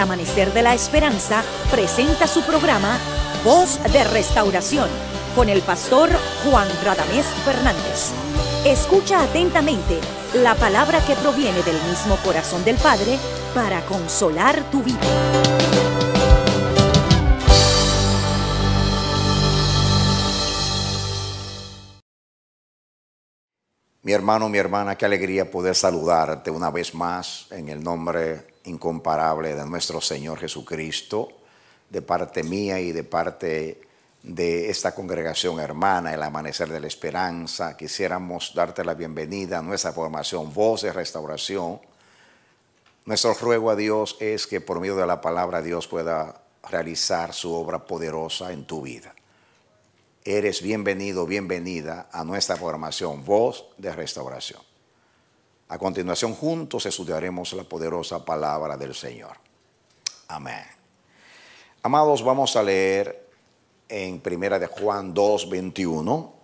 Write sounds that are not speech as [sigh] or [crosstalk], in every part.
Amanecer de la Esperanza presenta su programa Voz de Restauración con el pastor Juan Radamés Fernández. Escucha atentamente la palabra que proviene del mismo corazón del Padre para consolar tu vida. Mi hermano, mi hermana, qué alegría poder saludarte una vez más en el nombre de incomparable de nuestro Señor Jesucristo, de parte mía y de parte de esta congregación hermana, el Amanecer de la Esperanza. Quisiéramos darte la bienvenida a nuestra formación Voz de Restauración. Nuestro ruego a Dios es que por medio de la palabra Dios pueda realizar su obra poderosa en tu vida. Eres bienvenido, bienvenida a nuestra formación Voz de Restauración. A continuación, juntos estudiaremos la poderosa palabra del Señor. Amén. Amados, vamos a leer en Primera de Juan 2, 21.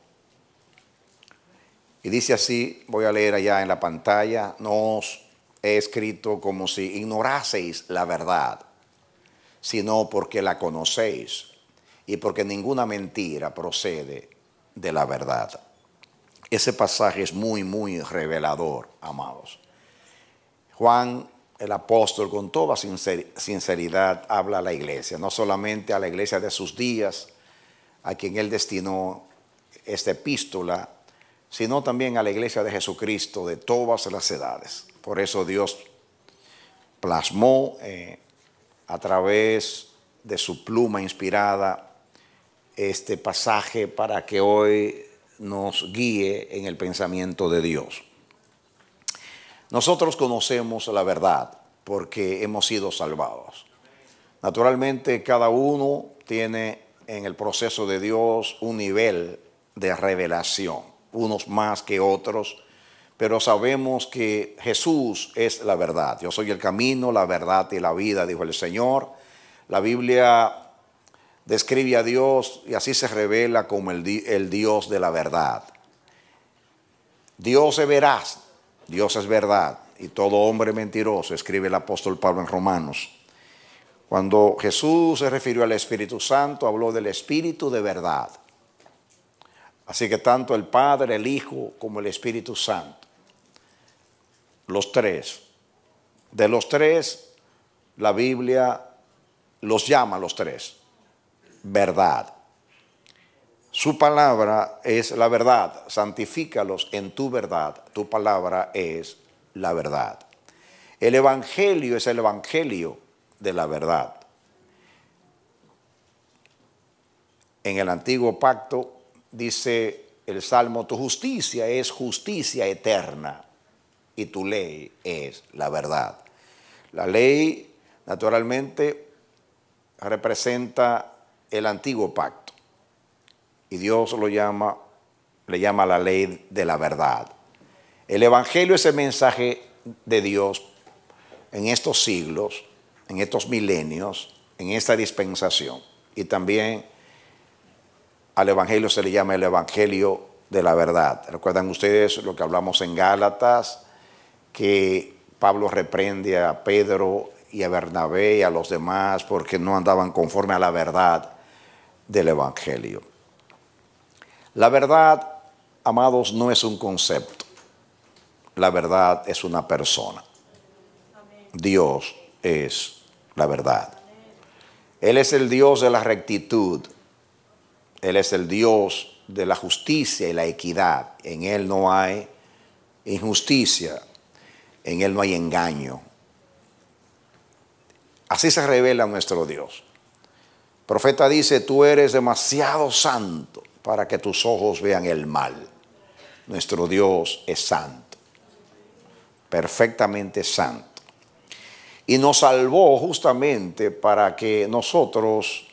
Y dice así, voy a leer allá en la pantalla, nos he escrito como si ignoraseis la verdad, sino porque la conocéis y porque ninguna mentira procede de la verdad. Ese pasaje es muy, muy revelador, amados. Juan, el apóstol, con toda sinceridad habla a la iglesia, no solamente a la iglesia de sus días, a quien él destinó esta epístola, sino también a la iglesia de Jesucristo de todas las edades. Por eso Dios plasmó eh, a través de su pluma inspirada este pasaje para que hoy nos guíe en el pensamiento de Dios. Nosotros conocemos la verdad porque hemos sido salvados. Naturalmente cada uno tiene en el proceso de Dios un nivel de revelación, unos más que otros, pero sabemos que Jesús es la verdad. Yo soy el camino, la verdad y la vida, dijo el Señor. La Biblia describe a Dios y así se revela como el, Dios de la verdad. Dios es veraz, Dios es verdad y todo hombre mentiroso, escribe el apóstol Pablo en Romanos. Cuando Jesús se refirió al Espíritu Santo, habló del Espíritu de verdad. Así que tanto el Padre, el Hijo, como el Espíritu Santo, los tres, de los tres, la Biblia los llama los tres verdad. Su palabra es la verdad. Santifícalos en tu verdad. Tu palabra es la verdad. El Evangelio es el Evangelio de la verdad. En el antiguo pacto dice el Salmo, tu justicia es justicia eterna y tu ley es la verdad. La ley naturalmente representa el antiguo pacto. Y Dios lo llama, le llama la ley de la verdad. El Evangelio es el mensaje de Dios en estos siglos, en estos milenios, en esta dispensación. Y también al Evangelio se le llama el Evangelio de la verdad. ¿Recuerdan ustedes lo que hablamos en Gálatas? Que Pablo reprende a Pedro y a Bernabé y a los demás porque no andaban conforme a la verdad del Evangelio. La verdad, amados, no es un concepto. La verdad es una persona. Dios es la verdad. Él es el Dios de la rectitud. Él es el Dios de la justicia y la equidad. En Él no hay injusticia. En Él no hay engaño. Así se revela nuestro Dios profeta dice, tú eres demasiado santo para que tus ojos vean el mal. Nuestro Dios es santo, perfectamente santo. Y nos salvó justamente para que nosotros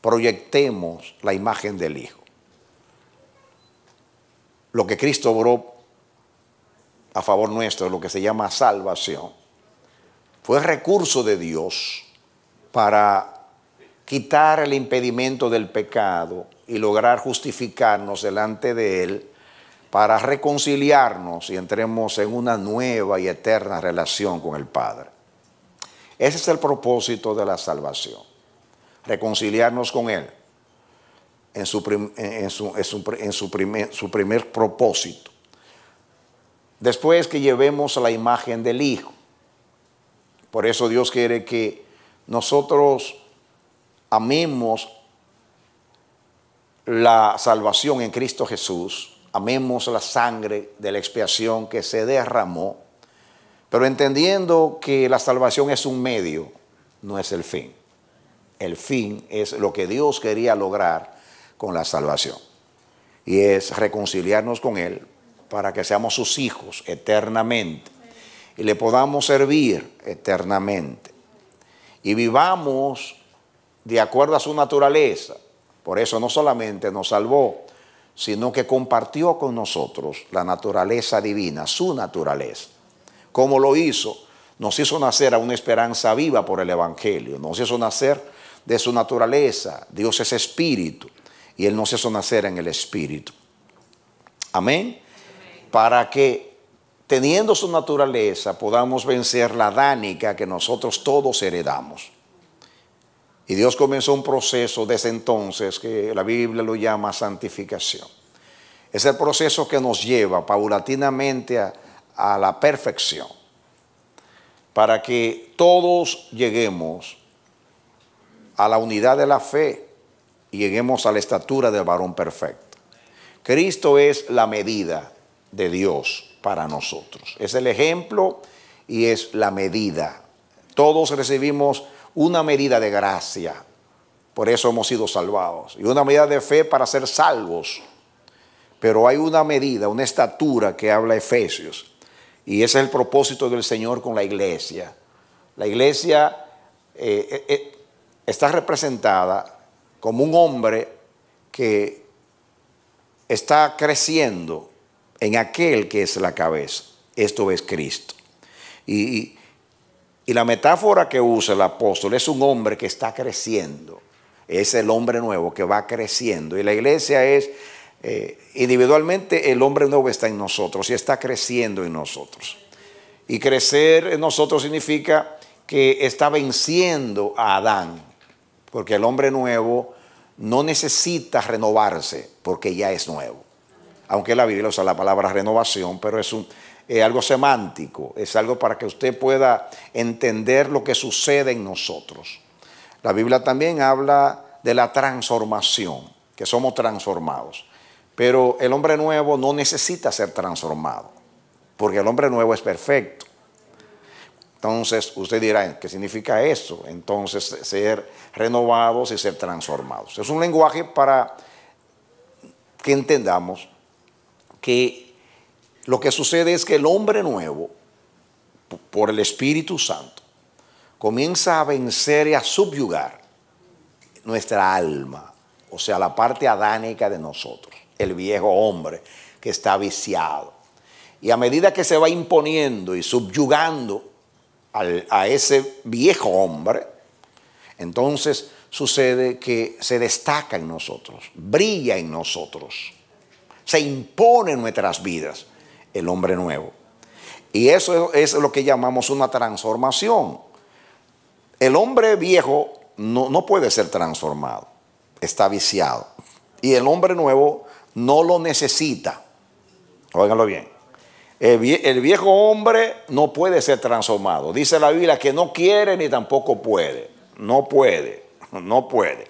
proyectemos la imagen del Hijo. Lo que Cristo obró a favor nuestro, lo que se llama salvación, fue recurso de Dios para quitar el impedimento del pecado y lograr justificarnos delante de Él para reconciliarnos y entremos en una nueva y eterna relación con el Padre. Ese es el propósito de la salvación, reconciliarnos con Él en su, en su, primer, primer propósito. Después que llevemos la imagen del Hijo. Por eso Dios quiere que nosotros amemos la salvación en Cristo Jesús, amemos la sangre de la expiación que se derramó, pero entendiendo que la salvación es un medio, no es el fin. El fin es lo que Dios quería lograr con la salvación. Y es reconciliarnos con Él para que seamos sus hijos eternamente y le podamos servir eternamente. Y vivamos de acuerdo a su naturaleza. Por eso no solamente nos salvó, sino que compartió con nosotros la naturaleza divina, su naturaleza. Como lo hizo? Nos hizo nacer a una esperanza viva por el Evangelio, nos hizo nacer de su naturaleza. Dios es espíritu y Él nos hizo nacer en el espíritu. Amén. Para que teniendo su naturaleza podamos vencer la dánica que nosotros todos heredamos. Y Dios comenzó un proceso desde entonces que la Biblia lo llama santificación. Es el proceso que nos lleva paulatinamente a, la perfección para que todos lleguemos a la unidad de la fe y lleguemos a la estatura del varón perfecto. Cristo es la medida de Dios para nosotros. Es el ejemplo y es la medida. Todos recibimos una medida de gracia. Por eso hemos sido salvados. Y una medida de fe para ser salvos. Pero hay una medida, una estatura que habla Efesios. Y ese es el propósito del Señor con la iglesia. La iglesia eh, eh, eh, está representada como un hombre que está creciendo en aquel que es la cabeza. Esto es Cristo. Y, y la metáfora que usa el apóstol es un hombre que está creciendo. Es el hombre nuevo que va creciendo. Y la iglesia es, eh, individualmente, el hombre nuevo está en nosotros y está creciendo en nosotros. Y crecer en nosotros significa que está venciendo a Adán. Porque el hombre nuevo no necesita renovarse porque ya es nuevo. Aunque la Biblia usa la palabra renovación, pero es un, es eh, algo semántico, es algo para que usted pueda entender lo que sucede en nosotros. La Biblia también habla de la transformación, que somos transformados. Pero el hombre nuevo no necesita ser transformado, porque el hombre nuevo es perfecto. Entonces, usted dirá, ¿qué significa eso? Entonces, ser renovados y ser transformados. Es un lenguaje para que entendamos que lo que sucede es que el hombre nuevo, por el Espíritu Santo, comienza a vencer y a subyugar nuestra alma, o sea, la parte adánica de nosotros, el viejo hombre que está viciado. Y a medida que se va imponiendo y subyugando a ese viejo hombre, entonces sucede que se destaca en nosotros, brilla en nosotros, se impone en nuestras vidas el hombre nuevo. Y eso es lo que llamamos una transformación. El hombre viejo no, puede ser transformado, está viciado. Y el hombre nuevo no lo necesita. Óiganlo bien. El viejo hombre no puede ser transformado. Dice la Biblia que no quiere ni tampoco puede. No puede, [laughs] no puede.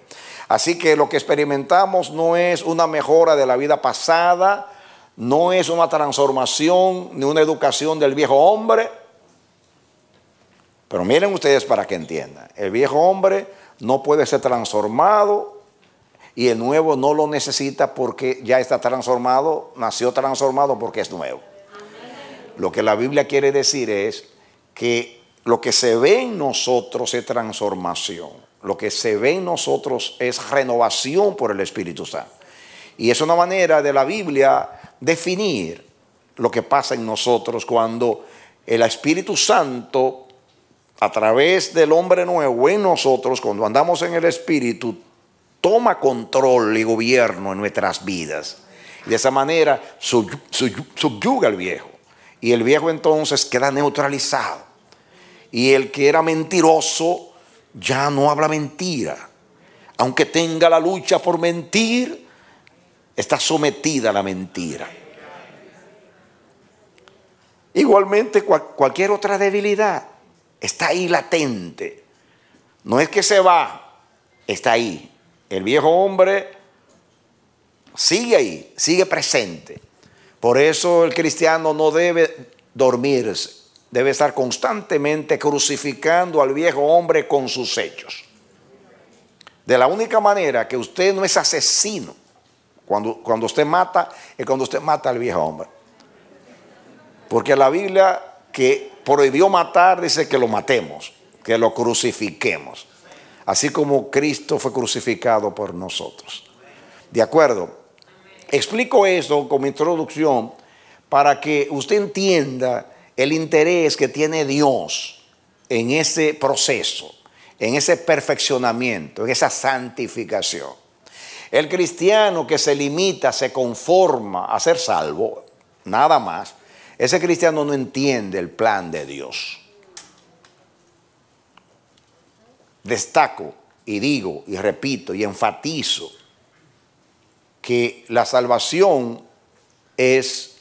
Así que lo que experimentamos no es una mejora de la vida pasada, no es una transformación ni una educación del viejo hombre. Pero miren ustedes para que entiendan, el viejo hombre no puede ser transformado y el nuevo no lo necesita porque ya está transformado, nació transformado porque es nuevo. Lo que la Biblia quiere decir es que lo que se ve en nosotros es transformación, lo que se ve en nosotros es renovación por el Espíritu Santo. Y es una manera de la Biblia definir lo que pasa en nosotros cuando el Espíritu Santo, a través del hombre nuevo en nosotros, cuando andamos en el Espíritu, toma control y gobierno en nuestras vidas. De esa manera subyuga al viejo. Y el viejo entonces queda neutralizado. Y el que era mentiroso ya no habla mentira. Aunque tenga la lucha por mentir, está sometida a la mentira. Igualmente cualquier otra debilidad está ahí latente. No es que se va, está ahí. El viejo hombre sigue ahí, sigue presente. Por eso el cristiano no debe dormirse, debe estar constantemente crucificando al viejo hombre con sus hechos. De la única manera que usted no es asesino cuando, usted mata, es cuando usted mata al viejo hombre. Porque la Biblia que prohibió matar dice que lo matemos, que lo crucifiquemos. Así como Cristo fue crucificado por nosotros. ¿De acuerdo? Explico esto como introducción para que usted entienda el interés que tiene Dios en ese proceso, en ese perfeccionamiento, en esa santificación. El cristiano que se limita, se conforma a ser salvo, nada más, ese cristiano no entiende el plan de Dios. Destaco y digo y repito y enfatizo que la salvación es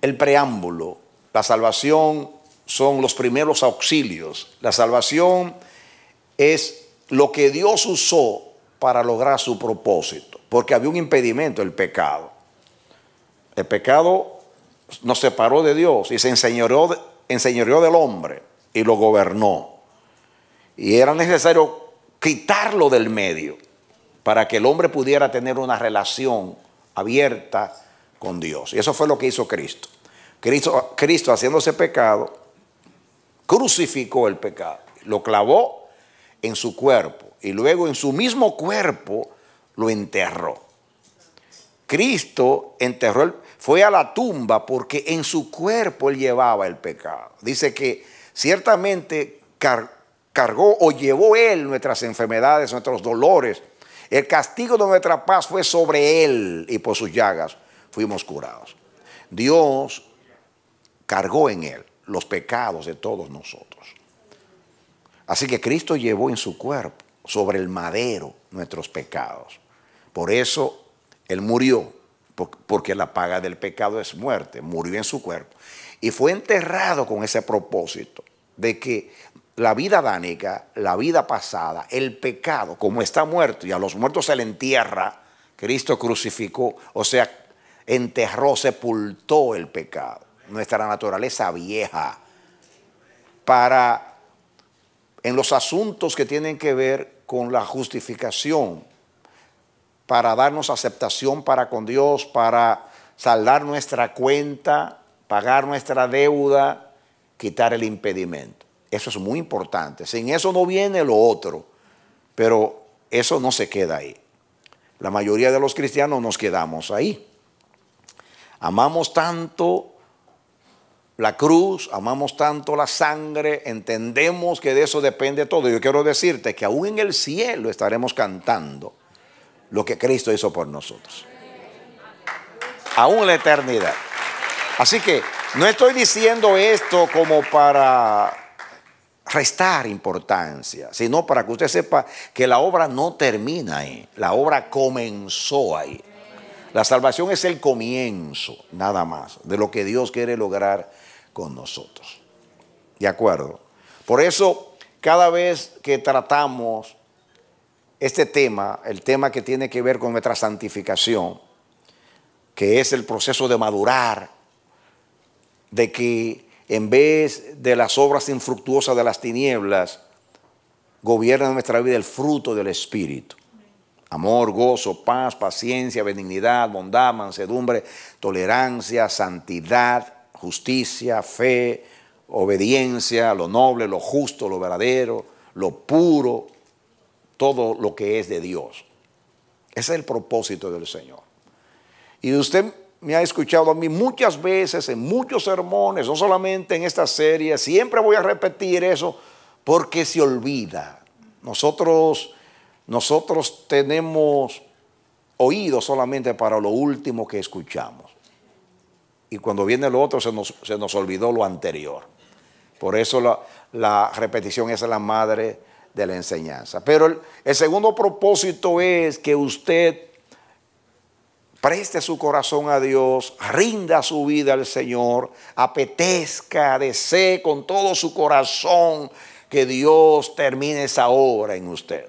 el preámbulo, la salvación son los primeros auxilios, la salvación es lo que Dios usó para lograr su propósito, porque había un impedimento, el pecado. El pecado nos separó de Dios y se enseñoreó, enseñoreó del hombre y lo gobernó. Y era necesario quitarlo del medio para que el hombre pudiera tener una relación abierta con Dios. Y eso fue lo que hizo Cristo. Cristo, Cristo haciéndose pecado, crucificó el pecado, lo clavó en su cuerpo y luego en su mismo cuerpo lo enterró. Cristo enterró, fue a la tumba porque en su cuerpo él llevaba el pecado. Dice que ciertamente cargó o llevó él nuestras enfermedades, nuestros dolores. El castigo de nuestra paz fue sobre él y por sus llagas fuimos curados. Dios cargó en él los pecados de todos nosotros. Así que Cristo llevó en su cuerpo sobre el madero nuestros pecados. Por eso Él murió, porque la paga del pecado es muerte, murió en su cuerpo. Y fue enterrado con ese propósito de que la vida dánica, la vida pasada, el pecado, como está muerto y a los muertos se le entierra, Cristo crucificó, o sea, enterró, sepultó el pecado, nuestra naturaleza vieja, para en los asuntos que tienen que ver con la justificación para darnos aceptación para con Dios, para saldar nuestra cuenta, pagar nuestra deuda, quitar el impedimento. Eso es muy importante. Sin eso no viene lo otro, pero eso no se queda ahí. La mayoría de los cristianos nos quedamos ahí. Amamos tanto la cruz, amamos tanto la sangre, entendemos que de eso depende todo. Yo quiero decirte que aún en el cielo estaremos cantando lo que Cristo hizo por nosotros. Aún la eternidad. Así que no estoy diciendo esto como para restar importancia, sino para que usted sepa que la obra no termina ahí, la obra comenzó ahí. La salvación es el comienzo, nada más, de lo que Dios quiere lograr con nosotros. ¿De acuerdo? Por eso, cada vez que tratamos este tema, el tema que tiene que ver con nuestra santificación, que es el proceso de madurar, de que en vez de las obras infructuosas de las tinieblas, gobierna nuestra vida el fruto del Espíritu. Amor, gozo, paz, paciencia, benignidad, bondad, mansedumbre, tolerancia, santidad, justicia, fe, obediencia, lo noble, lo justo, lo verdadero, lo puro, todo lo que es de Dios. Ese es el propósito del Señor. Y usted me ha escuchado a mí muchas veces en muchos sermones, no solamente en esta serie, siempre voy a repetir eso porque se olvida. Nosotros nosotros tenemos oído solamente para lo último que escuchamos y cuando viene lo otro se nos, olvidó lo anterior. Por eso la, repetición es la madre de la enseñanza. Pero el, el segundo propósito es que usted preste su corazón a Dios, rinda su vida al Señor, apetezca, desee con todo su corazón que Dios termine esa obra en usted.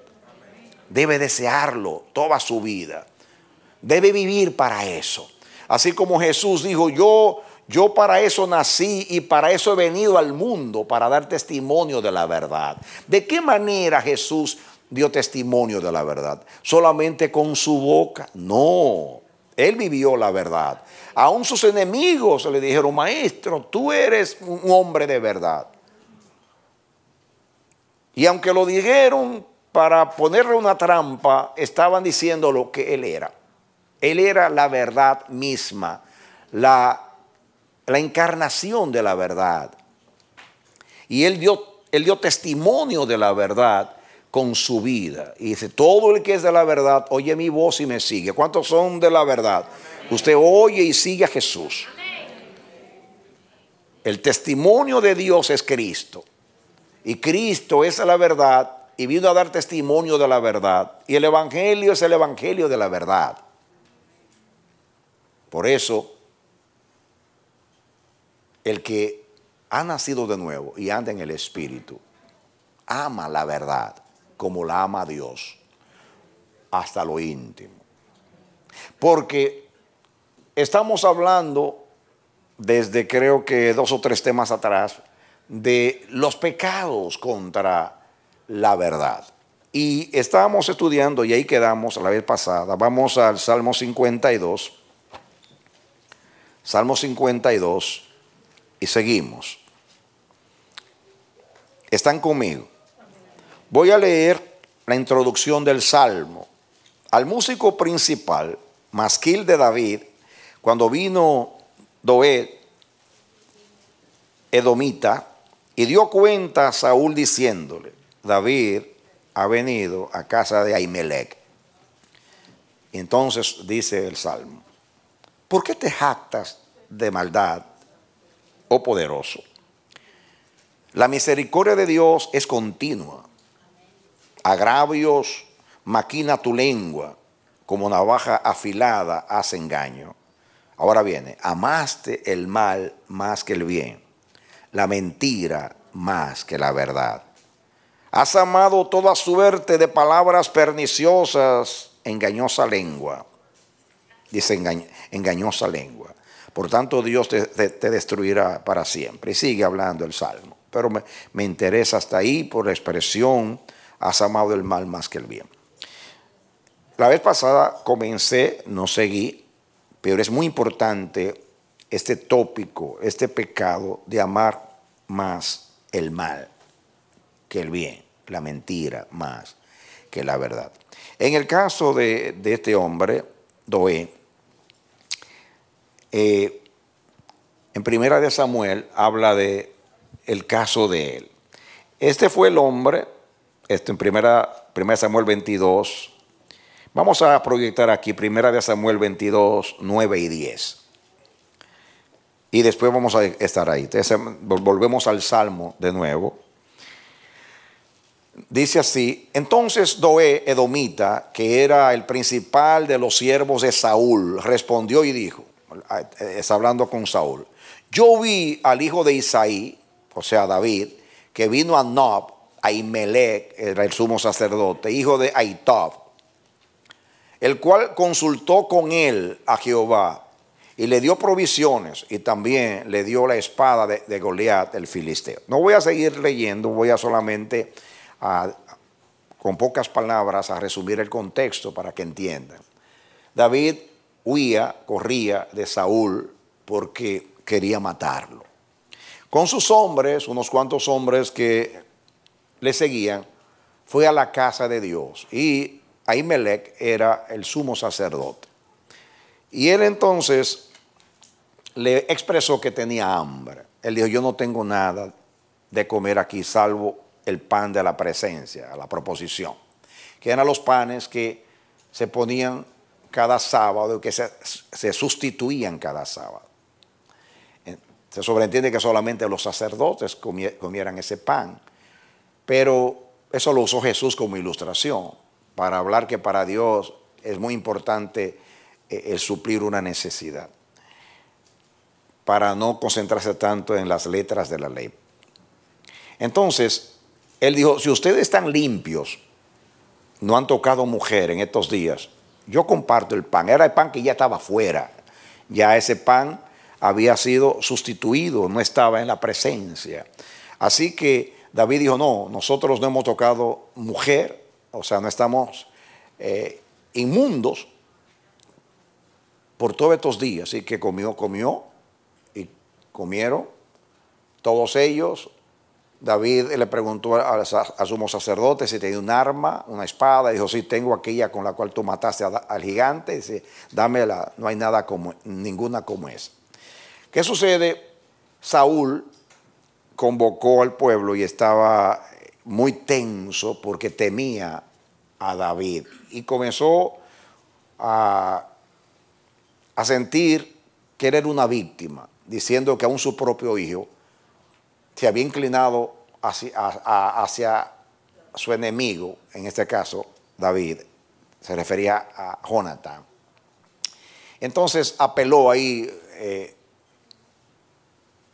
Debe desearlo toda su vida. Debe vivir para eso. Así como Jesús dijo, yo, yo para eso nací y para eso he venido al mundo, para dar testimonio de la verdad. ¿De qué manera Jesús dio testimonio de la verdad? ¿Solamente con su boca? No, él vivió la verdad. Aún sus enemigos le dijeron, maestro, tú eres un hombre de verdad. Y aunque lo dijeron para ponerle una trampa, estaban diciendo lo que él era. Él era la verdad misma, la, encarnación de la verdad. Y él dio, él dio testimonio de la verdad con su vida. Y dice, todo el que es de la verdad, oye mi voz y me sigue. ¿Cuántos son de la verdad? Usted oye y sigue a Jesús. El testimonio de Dios es Cristo. Y Cristo es la verdad y vino a dar testimonio de la verdad. Y el Evangelio es el Evangelio de la verdad. Por eso, el que ha nacido de nuevo y anda en el Espíritu, ama la verdad como la ama Dios, hasta lo íntimo. Porque estamos hablando, desde creo que dos o tres temas atrás, de los pecados contra la verdad. Y estábamos estudiando, y ahí quedamos la vez pasada, vamos al Salmo 52, Salmo 52 y seguimos. ¿Están conmigo? Voy a leer la introducción del Salmo. Al músico principal, Masquil de David, cuando vino Doed, Edomita, y dio cuenta a Saúl diciéndole, David ha venido a casa de Ahimelech. Entonces dice el Salmo, ¿Por qué te jactas de maldad, oh poderoso? La misericordia de Dios es continua. Agravios maquina tu lengua, como navaja afilada hace engaño. Ahora viene, amaste el mal más que el bien, la mentira más que la verdad. Has amado toda suerte de palabras perniciosas, engañosa lengua dice engañosa lengua. Por tanto, Dios te, destruirá para siempre. Y sigue hablando el Salmo. Pero me, interesa hasta ahí por la expresión, has amado el mal más que el bien. La vez pasada comencé, no seguí, pero es muy importante este tópico, este pecado de amar más el mal que el bien, la mentira más que la verdad. En el caso de, de este hombre, Doé, eh, en Primera de Samuel habla de el caso de él. Este fue el hombre, esto en primera, primera Samuel 22. Vamos a proyectar aquí Primera de Samuel 22, 9 y 10. Y después vamos a estar ahí. volvemos al Salmo de nuevo. Dice así, entonces Doé, Edomita, que era el principal de los siervos de Saúl, respondió y dijo, Ah, está hablando con Saúl. Yo vi al hijo de Isaí, o sea, David, que vino a Nob, a Imelec, era el sumo sacerdote, hijo de Aitob, el cual consultó con él a Jehová y le dio provisiones y también le dio la espada de, Goliat, el filisteo. No voy a seguir leyendo, voy a solamente ah, con pocas palabras a resumir el contexto para que entiendan. David huía, corría de Saúl porque quería matarlo. Con sus hombres, unos cuantos hombres que le seguían, fue a la casa de Dios y Ahimelech era el sumo sacerdote. Y él entonces le expresó que tenía hambre. Él dijo, yo no tengo nada de comer aquí salvo el pan de la presencia, la proposición, que eran los panes que se ponían cada sábado que se, se sustituían cada sábado. Se sobreentiende que solamente los sacerdotes comieran ese pan, pero eso lo usó Jesús como ilustración, para hablar que para Dios es muy importante eh, el suplir una necesidad, para no concentrarse tanto en las letras de la ley. Entonces, él dijo, si ustedes están limpios, no han tocado mujer en estos días, yo comparto el pan. Era el pan que ya estaba fuera. Ya ese pan había sido sustituido, no estaba en la presencia. Así que David dijo, no, nosotros no hemos tocado mujer, o sea, no estamos eh, inmundos por todos estos días. Así que comió, comió, y comieron todos ellos, David le preguntó a sumo sacerdote si tenía un arma, una espada. Dijo, sí, tengo aquella con la cual tú mataste al gigante. Dice, dámela, no hay nada como, ninguna como esa. ¿Qué sucede? Saúl convocó al pueblo y estaba muy tenso porque temía a David. Y comenzó a, a sentir que era una víctima, diciendo que aún su propio hijo se había inclinado hacia, su enemigo, en este caso David, se refería a Jonathan. Entonces apeló ahí, eh,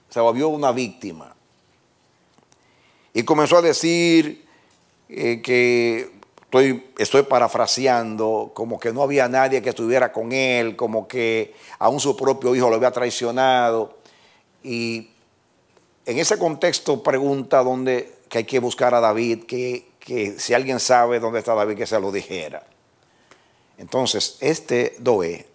se volvió una víctima y comenzó a decir eh, que estoy, estoy parafraseando, como que no había nadie que estuviera con él, como que aún su propio hijo lo había traicionado y en ese contexto pregunta dónde, que hay que buscar a David, que, si alguien sabe dónde está David, que se lo dijera. Entonces, este Doé,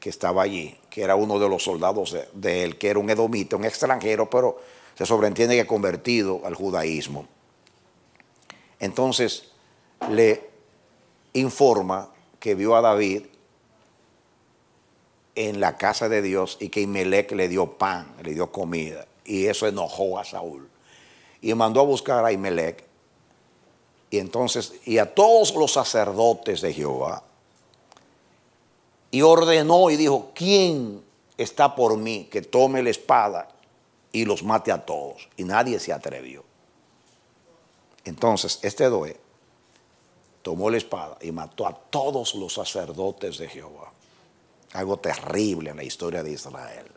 que estaba allí, que era uno de los soldados de, él, que era un edomita, un extranjero, pero se sobreentiende que convertido al judaísmo. Entonces, le informa que vio a David en la casa de Dios y que Imelec le dio pan, le dio comida. Y eso enojó a Saúl. Y mandó a buscar a Imelec Y entonces, y a todos los sacerdotes de Jehová. Y ordenó y dijo, ¿quién está por mí que tome la espada y los mate a todos? Y nadie se atrevió. Entonces, este Doe tomó la espada y mató a todos los sacerdotes de Jehová. Algo terrible en la historia de Israel.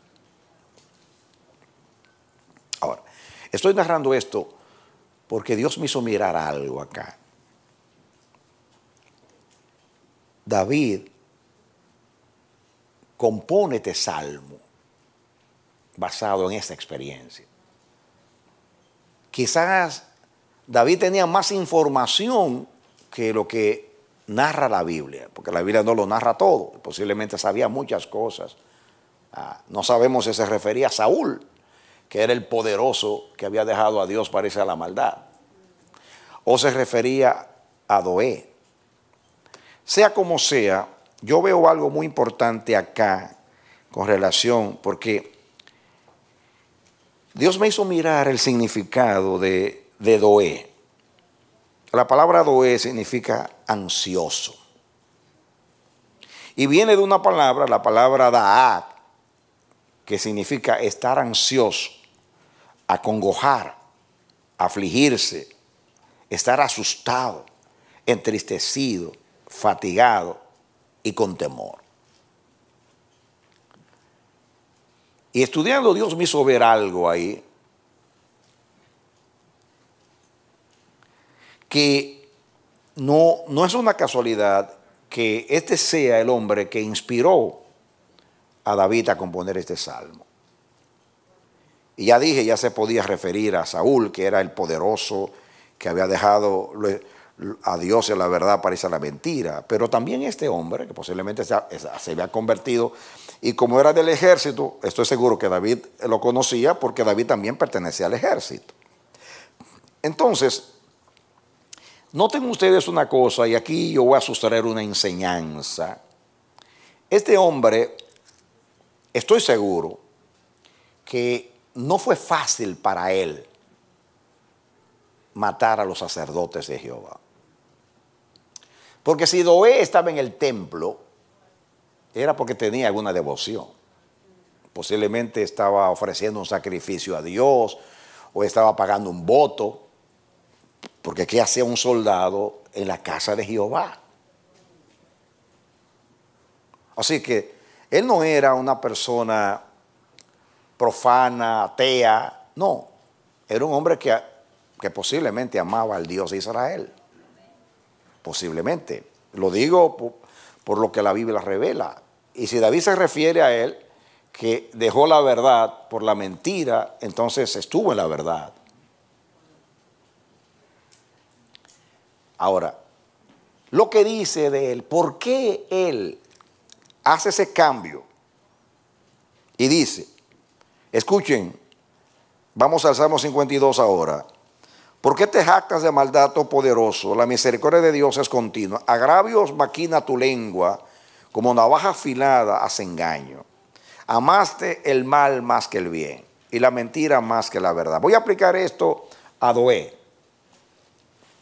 Estoy narrando esto porque Dios me hizo mirar algo acá. David compone este salmo basado en esta experiencia. Quizás David tenía más información que lo que narra la Biblia, porque la Biblia no lo narra todo, posiblemente sabía muchas cosas. Ah, no sabemos si se refería a Saúl, que era el poderoso que había dejado a Dios, parece, a la maldad. O se refería a Doé. Sea como sea, yo veo algo muy importante acá con relación, porque Dios me hizo mirar el significado de, de Doé. La palabra Doé significa ansioso. Y viene de una palabra, la palabra Daat, que significa estar ansioso, acongojar, afligirse, estar asustado, entristecido, fatigado y con temor. Y estudiando Dios me hizo ver algo ahí, que no, no es una casualidad que este sea el hombre que inspiró a David a componer este salmo. Y ya dije, ya se podía referir a Saúl, que era el poderoso, que había dejado a Dios en la verdad para irse a la mentira, pero también este hombre, que posiblemente se, había convertido, y como era del ejército, estoy seguro que David lo conocía porque David también pertenecía al ejército. Entonces, noten ustedes una cosa, y aquí yo voy a sustraer una enseñanza. Este hombre Estoy seguro que no fue fácil para él matar a los sacerdotes de Jehová. Porque si Doé estaba en el templo, era porque tenía alguna devoción. Posiblemente estaba ofreciendo un sacrificio a Dios o estaba pagando un voto. Porque ¿qué hacía un soldado en la casa de Jehová? Así que él no era una persona profana, atea, no. Era un hombre que, que posiblemente amaba al Dios de Israel. Posiblemente. Lo digo por, por lo que la Biblia revela. Y si David se refiere a él, que dejó la verdad por la mentira, entonces estuvo en la verdad. Ahora, lo que dice de él, ¿por qué él hace ese cambio y dice, escuchen, vamos al Salmo 52 ahora. ¿Por qué te jactas de maldad, oh poderoso? La misericordia de Dios es continua. Agravios maquina tu lengua, como navaja afilada hace engaño. Amaste el mal más que el bien, y la mentira más que la verdad. Voy a aplicar esto a Doé,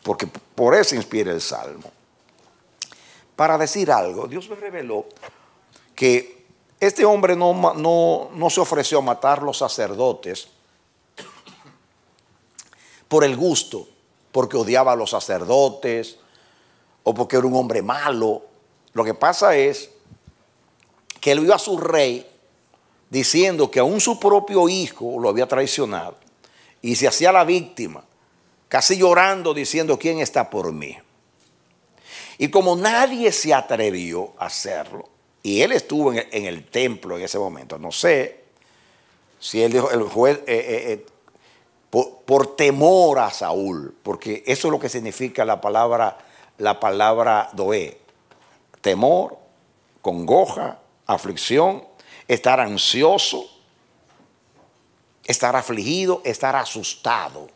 porque por eso inspira el Salmo. Para decir algo, Dios me reveló que este hombre no, no, se ofreció a matar los sacerdotes por el gusto, porque odiaba a los sacerdotes o porque era un hombre malo. Lo que pasa es que él vio a su rey diciendo que aún su propio hijo lo había traicionado y se hacía la víctima, casi llorando diciendo, ¿quién está por mí? Y como nadie se atrevió a hacerlo, y él estuvo en el, templo en ese momento. No sé si él dijo, el juez, eh, eh, eh, por, temor a Saúl, porque eso es lo que significa la palabra, la palabra doé. Temor, congoja, aflicción, estar ansioso, estar afligido, estar asustado.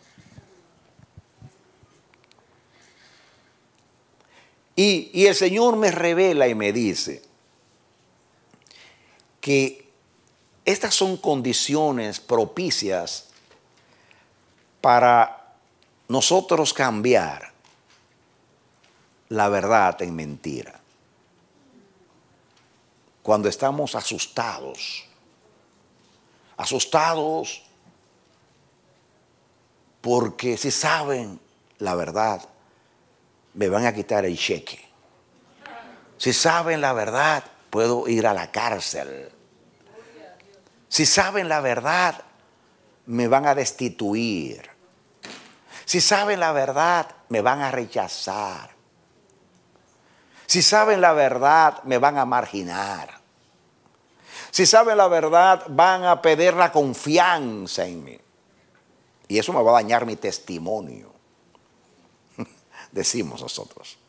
y, el Señor me revela y me dice, que estas son condiciones propicias para nosotros cambiar la verdad en mentira. Cuando estamos asustados, asustados porque si saben la verdad, me van a quitar el cheque. Si saben la verdad, puedo ir a la cárcel. Si saben la verdad, me van a destituir. Si saben la verdad, me van a rechazar. Si saben la verdad, me van a marginar. Si saben la verdad, van a perder la confianza en mí. Y eso me va a dañar mi testimonio. [laughs] Decimos nosotros.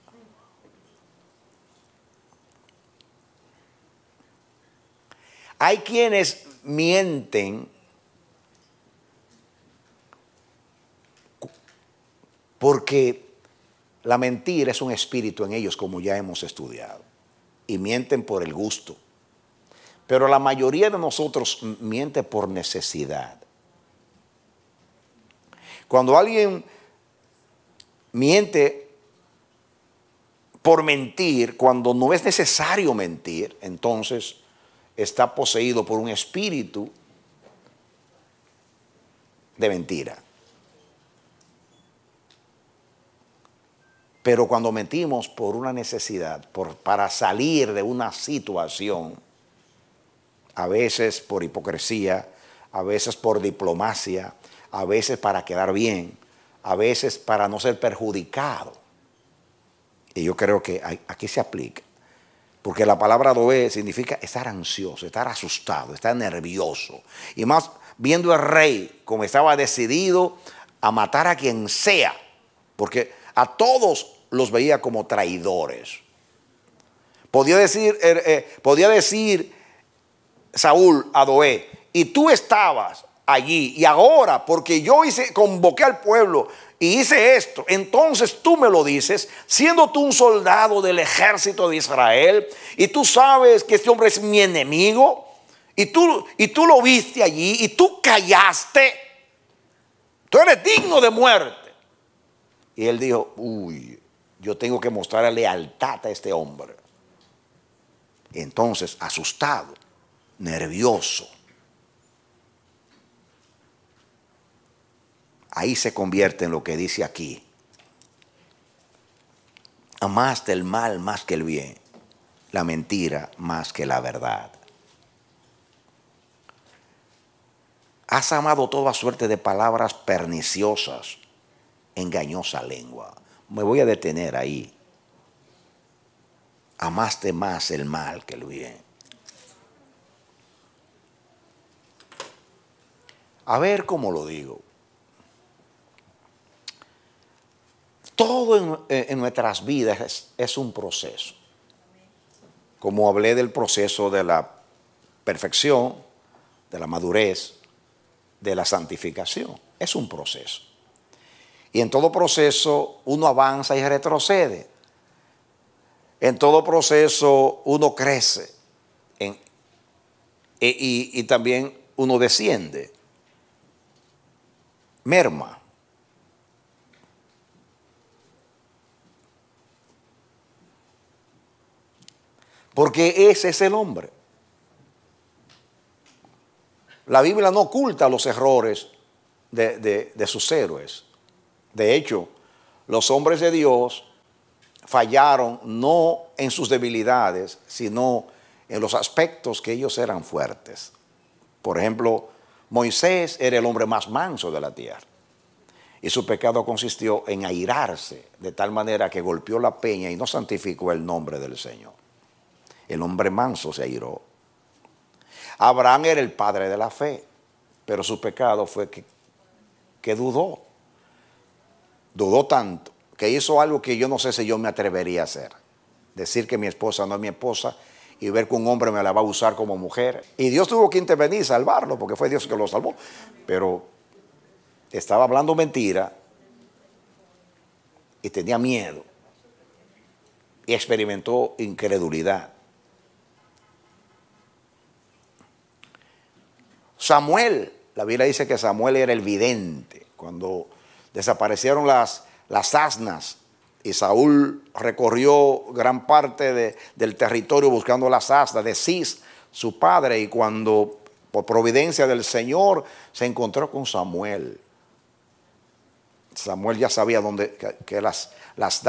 Hay quienes mienten porque la mentira es un espíritu en ellos, como ya hemos estudiado, y mienten por el gusto. Pero la mayoría de nosotros miente por necesidad. Cuando alguien miente por mentir, cuando no es necesario mentir, entonces está poseído por un espíritu de mentira. Pero cuando metimos por una necesidad, por, para salir de una situación, a veces por hipocresía, a veces por diplomacia, a veces para quedar bien, a veces para no ser perjudicado. Y yo creo que aquí se aplica. Porque la palabra doé significa estar ansioso, estar asustado, estar nervioso. Y más viendo al rey como estaba decidido a matar a quien sea, porque a todos los veía como traidores. Podía decir, eh, eh, podía decir Saúl a Doé, y tú estabas allí, y ahora, porque yo hice, convoqué al pueblo, y hice esto, entonces tú me lo dices, siendo tú un soldado del ejército de Israel, y tú sabes que este hombre es mi enemigo, y tú, y tú lo viste allí, y tú callaste, tú eres digno de muerte. Y él dijo, uy, yo tengo que mostrar lealtad a este hombre. Entonces, asustado, nervioso, ahí se convierte en lo que dice aquí. Amaste el mal más que el bien, la mentira más que la verdad. Has amado toda suerte de palabras perniciosas, engañosa lengua. Me voy a detener ahí. Amaste más el mal que el bien. A ver cómo lo digo. todo eh, en, nuestras vidas es, un proceso. Como hablé del proceso de la perfección, de la madurez, de la santificación. Es un proceso. Y en todo proceso uno avanza y retrocede. En todo proceso uno crece e, y también uno desciende, merma. Porque ese es el hombre. La Biblia no oculta los errores de, sus héroes. De hecho, los hombres de Dios fallaron no en sus debilidades, sino en los aspectos que ellos eran fuertes. Por ejemplo, Moisés era el hombre más manso de la tierra. Y su pecado consistió en airarse de tal manera que golpeó la peña y no santificó el nombre del Señor. El hombre manso se airó. Abraham era el padre de la fe, pero su pecado fue que, dudó. Dudó tanto que hizo algo que yo no sé si yo me atrevería a hacer. Decir que mi esposa no es mi esposa y ver que un hombre me la va a usar como mujer. Y Dios tuvo que intervenir y salvarlo, porque fue Dios que lo salvó. Pero estaba hablando mentira y tenía miedo y experimentó incredulidad. Samuel, la Biblia dice que Samuel era el vidente. Cuando desaparecieron las, las asnas y Saúl recorrió gran parte del territorio buscando las asnas de Cis, su padre, y cuando por providencia del Señor se encontró con Samuel. Samuel ya sabía dónde, que, las, las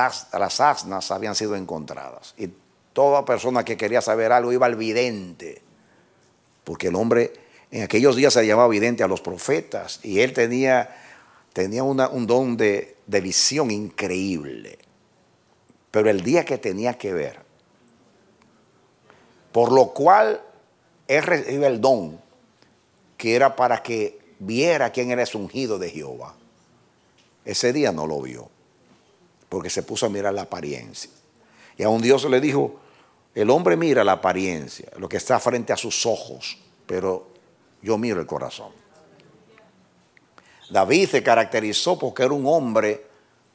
asnas habían sido encontradas. Y toda persona que quería saber algo iba al vidente, porque el hombre en aquellos días se llamaba vidente a los profetas y él tenía, tenía un don de, visión increíble. Pero el día que tenía que ver, por lo cual él recibió el don, que era para que viera quién era el ungido de Jehová. Ese día no lo vio, porque se puso a mirar la apariencia. Y a un Dios le dijo, el hombre mira la apariencia, lo que está frente a sus ojos, pero yo miro el corazón. David se caracterizó porque era un hombre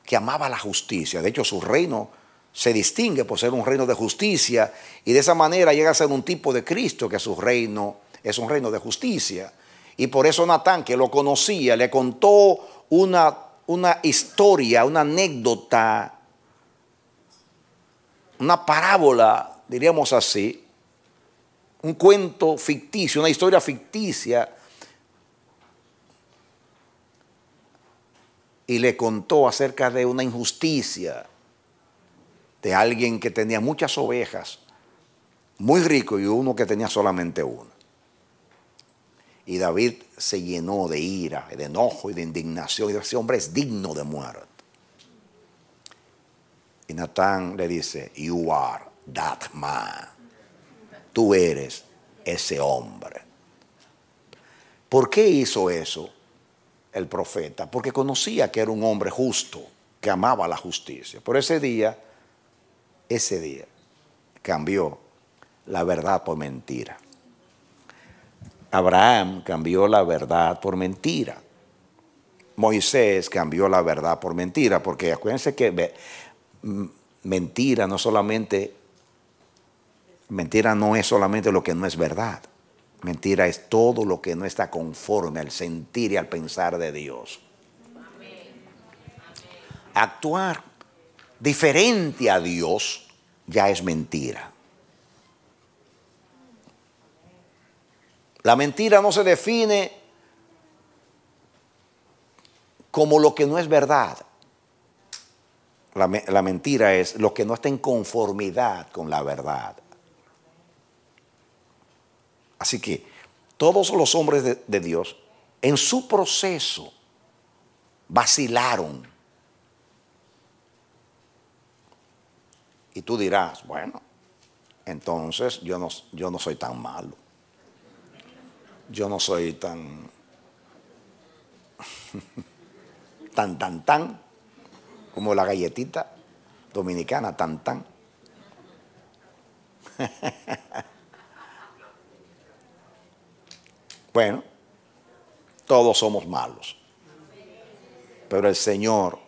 que amaba la justicia. De hecho, su reino se distingue por ser un reino de justicia y de esa manera llega a ser un tipo de Cristo que su reino es un reino de justicia. Y por eso Natán, que lo conocía, le contó una, una historia, una anécdota, una parábola, diríamos así, un cuento ficticio, una historia ficticia, y le contó acerca de una injusticia de alguien que tenía muchas ovejas, muy rico, y uno que tenía solamente una. Y David se llenó de ira, de enojo y de indignación. Y ese hombre es digno de muerte. Y Natán le dice, You are that man tú eres ese hombre. ¿Por qué hizo eso el profeta? Porque conocía que era un hombre justo, que amaba la justicia. Por ese día, ese día, cambió la verdad por mentira. Abraham cambió la verdad por mentira. Moisés cambió la verdad por mentira, porque acuérdense que mentira no solamente Mentira no es solamente lo que no es verdad. Mentira es todo lo que no está conforme al sentir y al pensar de Dios. Actuar diferente a Dios ya es mentira. La mentira no se define como lo que no es verdad. La, mentira es lo que no está en conformidad con la verdad. Así que todos los hombres de, Dios en su proceso vacilaron. Y tú dirás, bueno, entonces yo no, yo no soy tan malo. Yo no soy tan... [laughs] tan, tan, tan, como la galletita dominicana, tan, tan. [laughs] Bueno, todos somos malos. Pero el Señor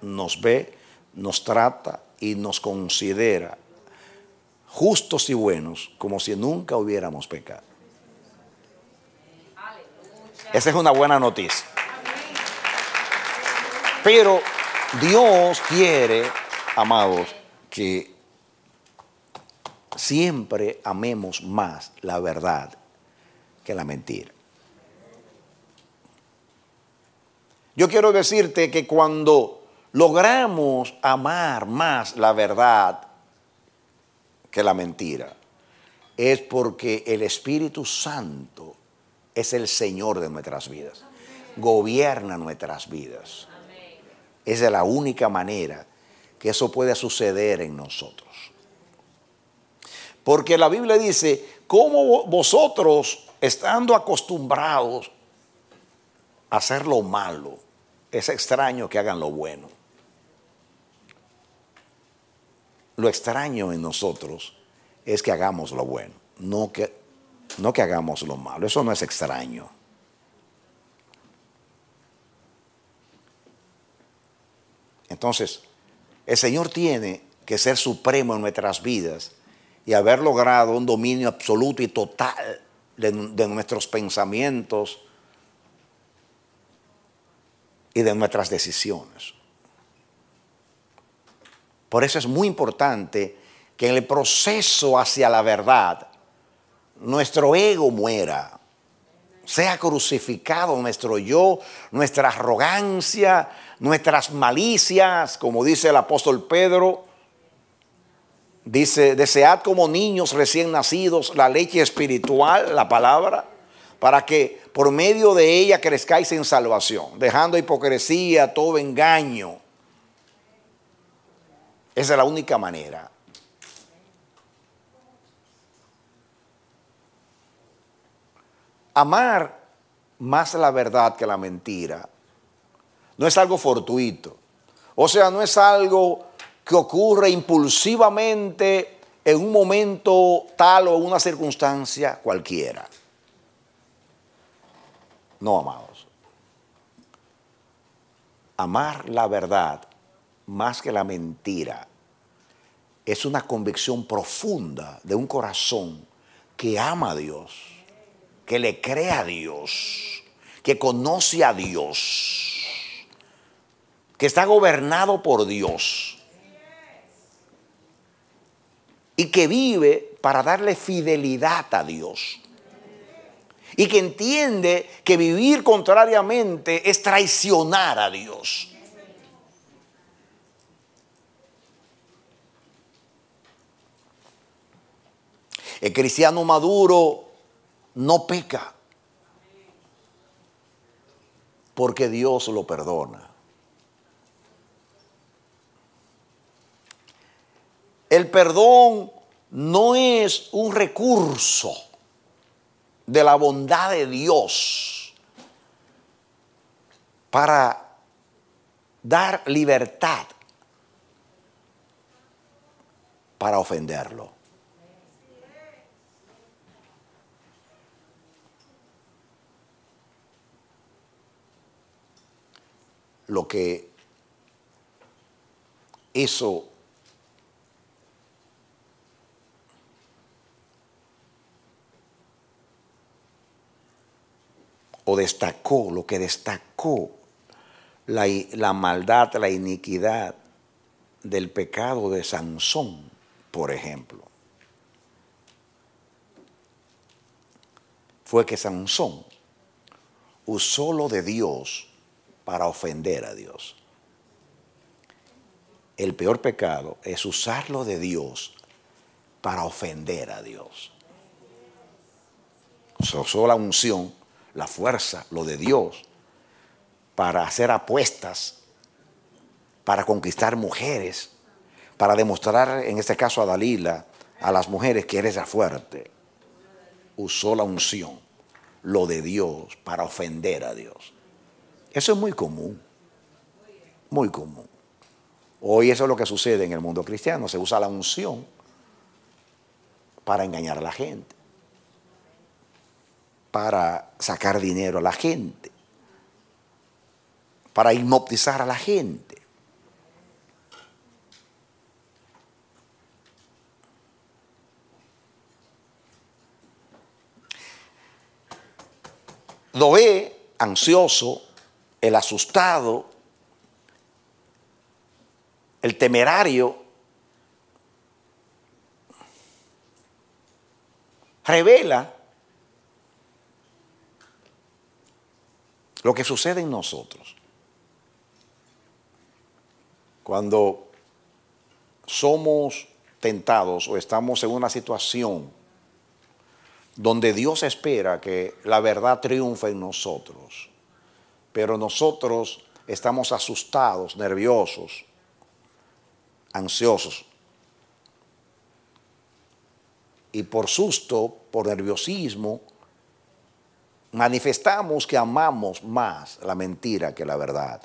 nos ve, nos trata y nos considera justos y buenos como si nunca hubiéramos pecado. Esa es una buena noticia. Pero Dios quiere, amados, que siempre amemos más la verdad que la mentira. Yo quiero decirte que cuando logramos amar más la verdad que la mentira, es porque el Espíritu Santo es el Señor de nuestras vidas, gobierna nuestras vidas. Esa es la única manera que eso pueda suceder en nosotros. Porque la Biblia dice, ¿cómo vosotros estando acostumbrados a hacer lo malo, es extraño que hagan lo bueno. Lo extraño en nosotros es que hagamos lo bueno, no que, no que hagamos lo malo. Eso no es extraño. Entonces, el Señor tiene que ser supremo en nuestras vidas y haber logrado un dominio absoluto y total de, nuestros pensamientos y de nuestras decisiones. Por eso es muy importante que en el proceso hacia la verdad nuestro ego muera, sea crucificado nuestro yo, nuestra arrogancia, nuestras malicias, como dice el apóstol Pedro, Dice, desead como niños recién nacidos la leche espiritual, la palabra, para que por medio de ella crezcáis en salvación, dejando hipocresía, todo engaño. Esa es la única manera. Amar más la verdad que la mentira no es algo fortuito. O sea, no es algo que ocurre impulsivamente en un momento tal o en una circunstancia cualquiera. No, amados. Amar la verdad más que la mentira es una convicción profunda de un corazón que ama a Dios, que le cree a Dios, que conoce a Dios, que está gobernado por Dios y que vive para darle fidelidad a Dios. Y que entiende que vivir contrariamente es traicionar a Dios. El cristiano maduro no peca porque Dios lo perdona. El perdón no es un recurso de la bondad de Dios para dar libertad para ofenderlo. Lo que eso o destacó, lo que destacó la, maldad, la iniquidad del pecado de Sansón, por ejemplo, fue que Sansón usó lo de Dios para ofender a Dios. El peor pecado es usar lo de Dios para ofender a Dios. Usó la unción la fuerza, lo de Dios, para hacer apuestas, para conquistar mujeres, para demostrar, en este caso a Dalila, a las mujeres que eres la fuerte. Usó la unción, lo de Dios, para ofender a Dios. Eso es muy común, muy común. Hoy eso es lo que sucede en el mundo cristiano, se usa la unción para engañar a la gente para sacar dinero a la gente, para hipnotizar a la gente. Lo ve ansioso, el asustado, el temerario, revela lo que sucede en nosotros. Cuando somos tentados o estamos en una situación donde Dios espera que la verdad triunfe en nosotros, pero nosotros estamos asustados, nerviosos, ansiosos. Y por susto, por nerviosismo, manifestamos que amamos más la mentira que la verdad.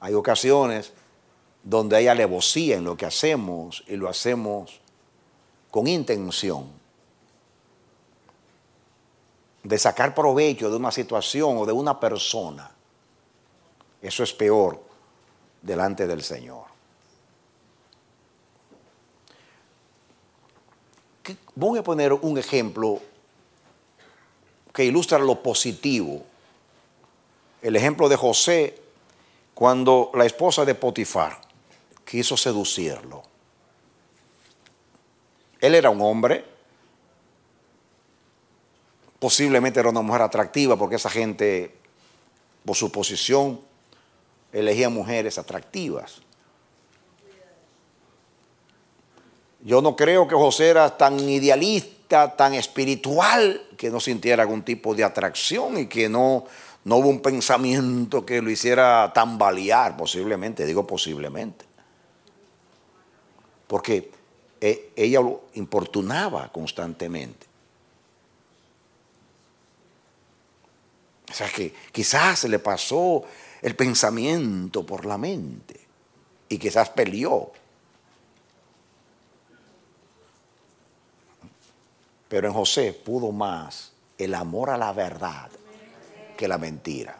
Hay ocasiones donde hay alevosía en lo que hacemos y lo hacemos con intención de sacar provecho de una situación o de una persona. Eso es peor delante del Señor. Voy a poner un ejemplo que ilustra lo positivo. El ejemplo de José cuando la esposa de Potifar quiso seducirlo. Él era un hombre, posiblemente era una mujer atractiva porque esa gente, por su posición, elegía mujeres atractivas. Yo no creo que José era tan idealista tan espiritual, que no sintiera algún tipo de atracción y que no, no hubo un pensamiento que lo hiciera tambalear, posiblemente, digo posiblemente. Porque eh, ella lo importunaba constantemente. O sea que quizás se le pasó el pensamiento por la mente y quizás peleó Pero en José pudo más el amor a la verdad que la mentira.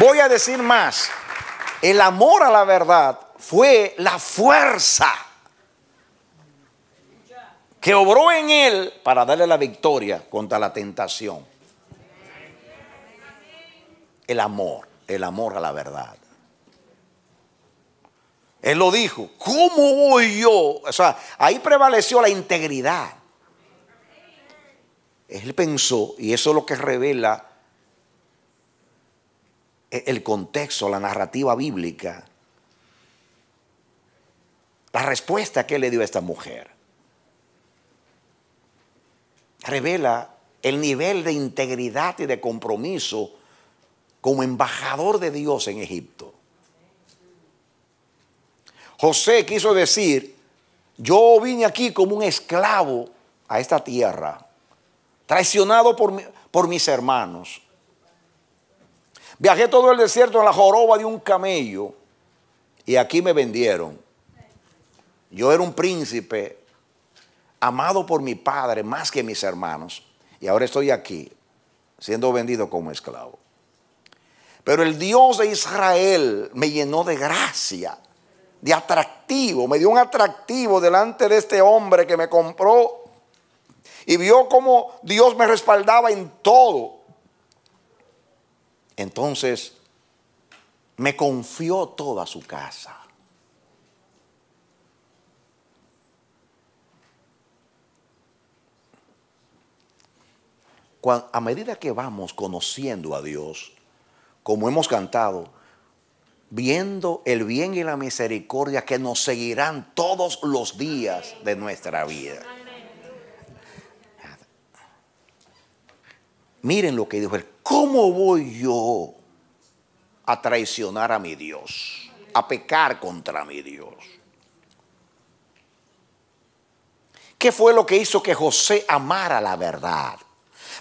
Voy a decir más, el amor a la verdad fue la fuerza que obró en él para darle la victoria contra la tentación. El amor, el amor a la verdad. Él lo dijo. ¿Cómo voy yo? O sea, ahí prevaleció la integridad. Él pensó, y eso es lo que revela e-, el contexto, la narrativa bíblica, la respuesta que le dio a esta mujer. Revela el nivel de integridad y de compromiso como embajador de Dios en Egipto. José quiso decir, yo vine aquí como un esclavo a esta tierra, traicionado por, por mis hermanos. Viajé todo el desierto en la joroba de un camello y aquí me vendieron. Yo era un príncipe amado por mi padre más que mis hermanos, y ahora estoy aquí, siendo vendido como esclavo. Pero el Dios de Israel me llenó de gracia de atractivo, me dio un atractivo delante de este hombre que me compró y vio como Dios me respaldaba en todo. Entonces, me confió toda su casa. a medida que vamos conociendo a Dios, como hemos cantado, viendo el bien y la misericordia que nos seguirán todos los días de nuestra vida. Miren lo que dijo ¿cómo voy yo a traicionar a mi Dios? A pecar contra mi Dios. ¿Qué fue lo que hizo que José amara la verdad?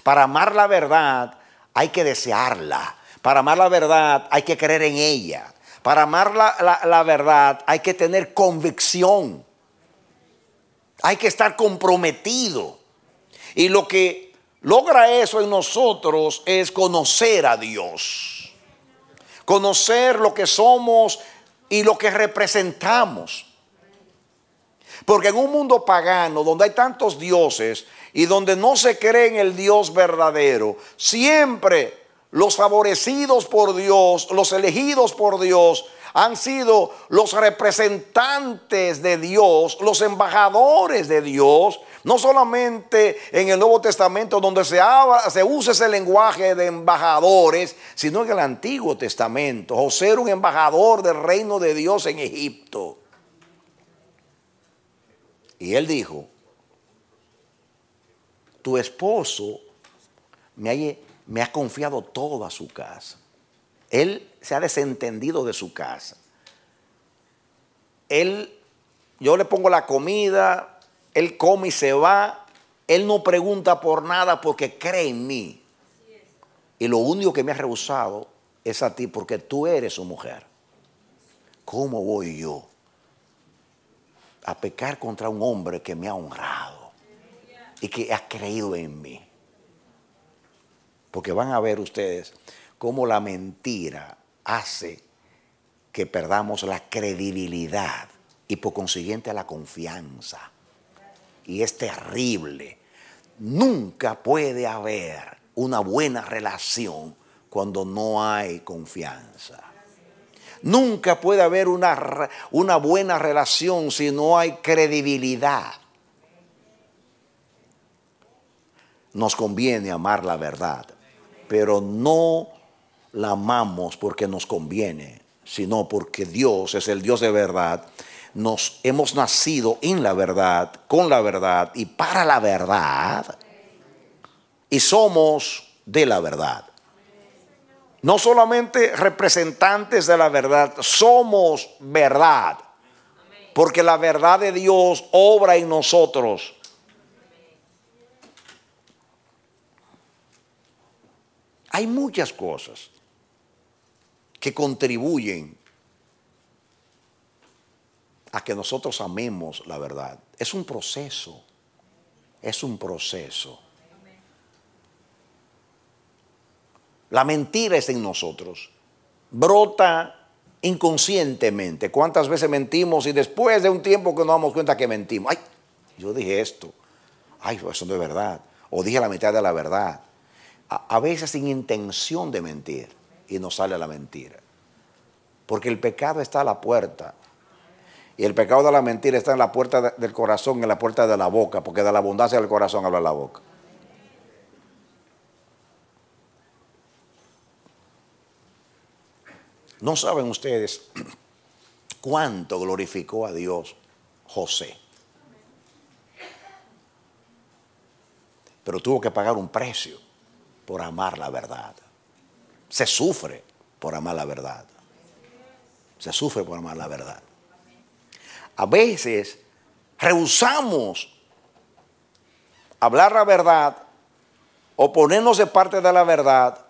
Para amar la verdad hay que desearla. Para amar la verdad hay que creer en ella. Para amar la, verdad hay que tener convicción. Hay que estar comprometido. Y lo que logra eso en nosotros es conocer a Dios. Conocer lo que somos y lo que representamos. Porque en un mundo pagano donde hay tantos dioses y donde no se cree en el Dios verdadero, siempre los favorecidos por Dios, los elegidos por Dios, han sido los representantes de Dios, los embajadores de Dios, no solamente en el Nuevo Testamento donde se, usa ese lenguaje de embajadores, sino en el Antiguo Testamento. o ser un embajador del reino de Dios en Egipto. Y él dijo, tu esposo me ha me ha confiado toda su casa. Él se ha desentendido de su casa. Él, yo le pongo la comida, él come y se va. Él no pregunta por nada porque cree en mí. Y lo único que me ha rehusado es a ti porque tú eres su mujer. ¿Cómo voy yo a pecar contra un hombre que me ha honrado y que ha creído en mí? porque van a ver ustedes cómo la mentira hace que perdamos la credibilidad y por consiguiente la confianza. Y es terrible. Nunca puede haber una buena relación cuando no hay confianza. Nunca puede haber una, una buena relación si no hay credibilidad. Nos conviene amar la verdad pero no la amamos porque nos conviene, sino porque Dios es el Dios de verdad. Nos hemos nacido en la verdad, con la verdad y para la verdad. Y somos de la verdad. No solamente representantes de la verdad, somos verdad. Porque la verdad de Dios obra en nosotros Hay muchas cosas que contribuyen a que nosotros amemos la verdad. Es un proceso, es un proceso. La mentira es en nosotros, brota inconscientemente. ¿Cuántas veces mentimos y después de un tiempo que nos damos cuenta que mentimos? Ay, yo dije esto, ay, eso no es verdad. O dije la mitad de la verdad a, veces sin intención de mentir y nos sale la mentira. Porque el pecado está a la puerta. Y el pecado de la mentira está en la puerta del corazón, en la puerta de la boca, porque de la abundancia del corazón habla la boca. No saben ustedes [clears throat] cuánto glorificó a Dios José. Pero tuvo que pagar un precio por amar la verdad. Se sufre por amar la verdad. Se sufre por amar la verdad. A veces rehusamos hablar la verdad o ponernos de parte de la verdad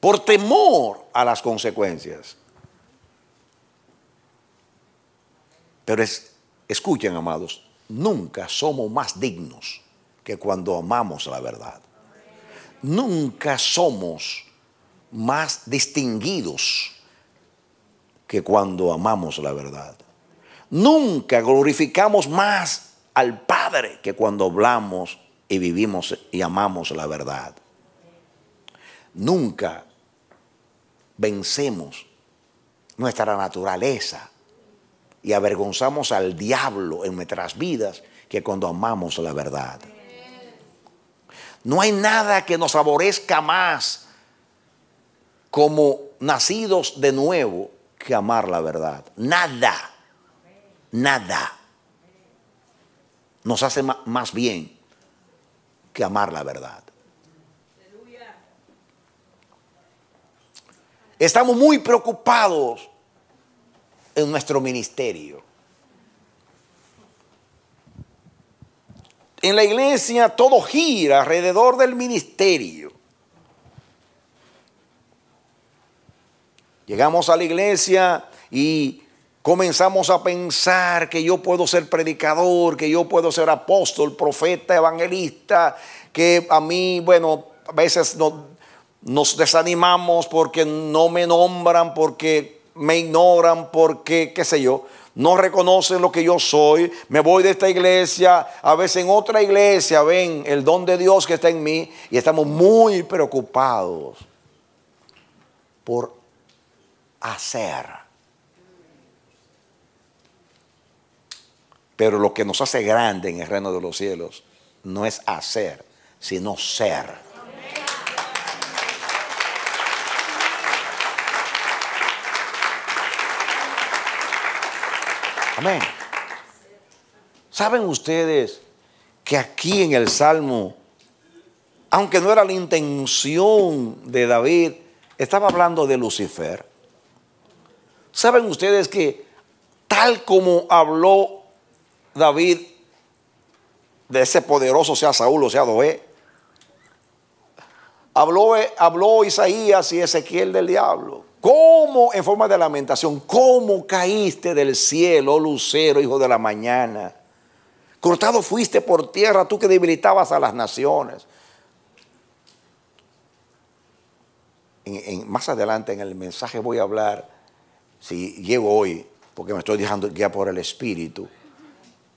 por temor a las consecuencias. Pero es, escuchen, amados, nunca somos más dignos que cuando amamos la verdad. Nunca somos más distinguidos que cuando amamos la verdad. Nunca glorificamos más al Padre que cuando hablamos y vivimos y amamos la verdad. Nunca vencemos nuestra naturaleza y avergonzamos al diablo en nuestras vidas que cuando amamos la verdad. No hay nada que nos favorezca más como nacidos de nuevo que amar la verdad. Nada, nada nos hace más bien que amar la verdad. Estamos muy preocupados en nuestro ministerio. en la iglesia todo gira alrededor del ministerio. Llegamos a la iglesia y comenzamos a pensar que yo puedo ser predicador, que yo puedo ser apóstol, profeta, evangelista, que a mí, bueno, a veces nos desanimamos porque no me nombran, porque me ignoran, porque qué sé yo no reconocen lo que yo soy, me voy de esta iglesia, a veces en otra iglesia ven el don de Dios que está en mí y estamos muy preocupados por hacer. Pero lo que nos hace grande en el reino de los cielos no es hacer, sino ser. Amén. ¿Saben ustedes que aquí en el Salmo, aunque no era la intención de David, estaba hablando de Lucifer? ¿Saben ustedes que tal como habló David de ese poderoso, sea Saúl o sea Doé, habló Isaías y Ezequiel del diablo? ¿Cómo, en forma de lamentación, cómo caíste del cielo, lucero, hijo de la mañana? Cortado fuiste por tierra, tú que debilitabas a las naciones. más adelante en el mensaje voy a hablar, si llego hoy, porque me estoy dejando guiar por el Espíritu,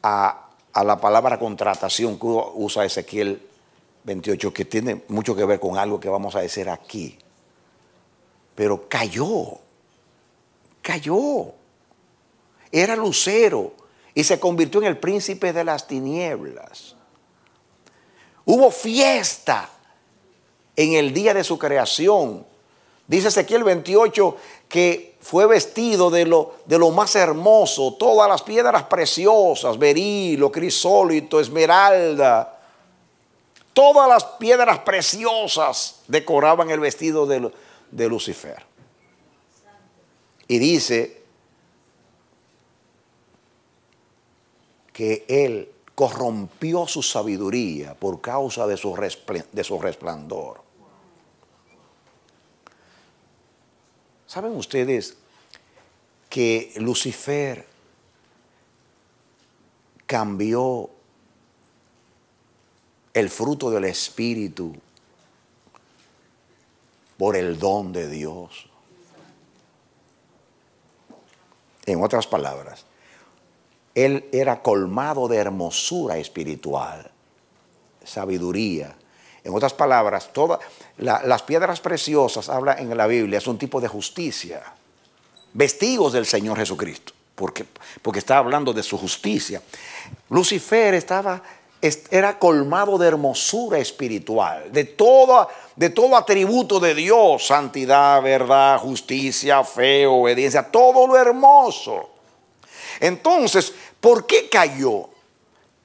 a, a la palabra contratación que usa Ezequiel 28, que tiene mucho que ver con algo que vamos a decir aquí pero cayó, cayó. Era lucero y se convirtió en el príncipe de las tinieblas. Hubo fiesta en el día de su creación. Dice Ezequiel 28 que fue vestido de lo, de lo más hermoso, todas las piedras preciosas, berilo, crisólito, esmeralda. Todas las piedras preciosas decoraban el vestido de, de Lucifer. Y dice que él corrompió su sabiduría por causa de su, de su resplandor. ¿Saben ustedes que Lucifer cambió el fruto del Espíritu por el don de Dios. En otras palabras, él era colmado de hermosura espiritual, sabiduría. En otras palabras, todas las piedras preciosas, habla en la Biblia, es un tipo de justicia. Vestigos del Señor Jesucristo, porque, porque está hablando de su justicia. Lucifer estaba era colmado de hermosura espiritual, de todo, de todo atributo de Dios, santidad, verdad, justicia, fe, obediencia, todo lo hermoso. Entonces, ¿por qué cayó?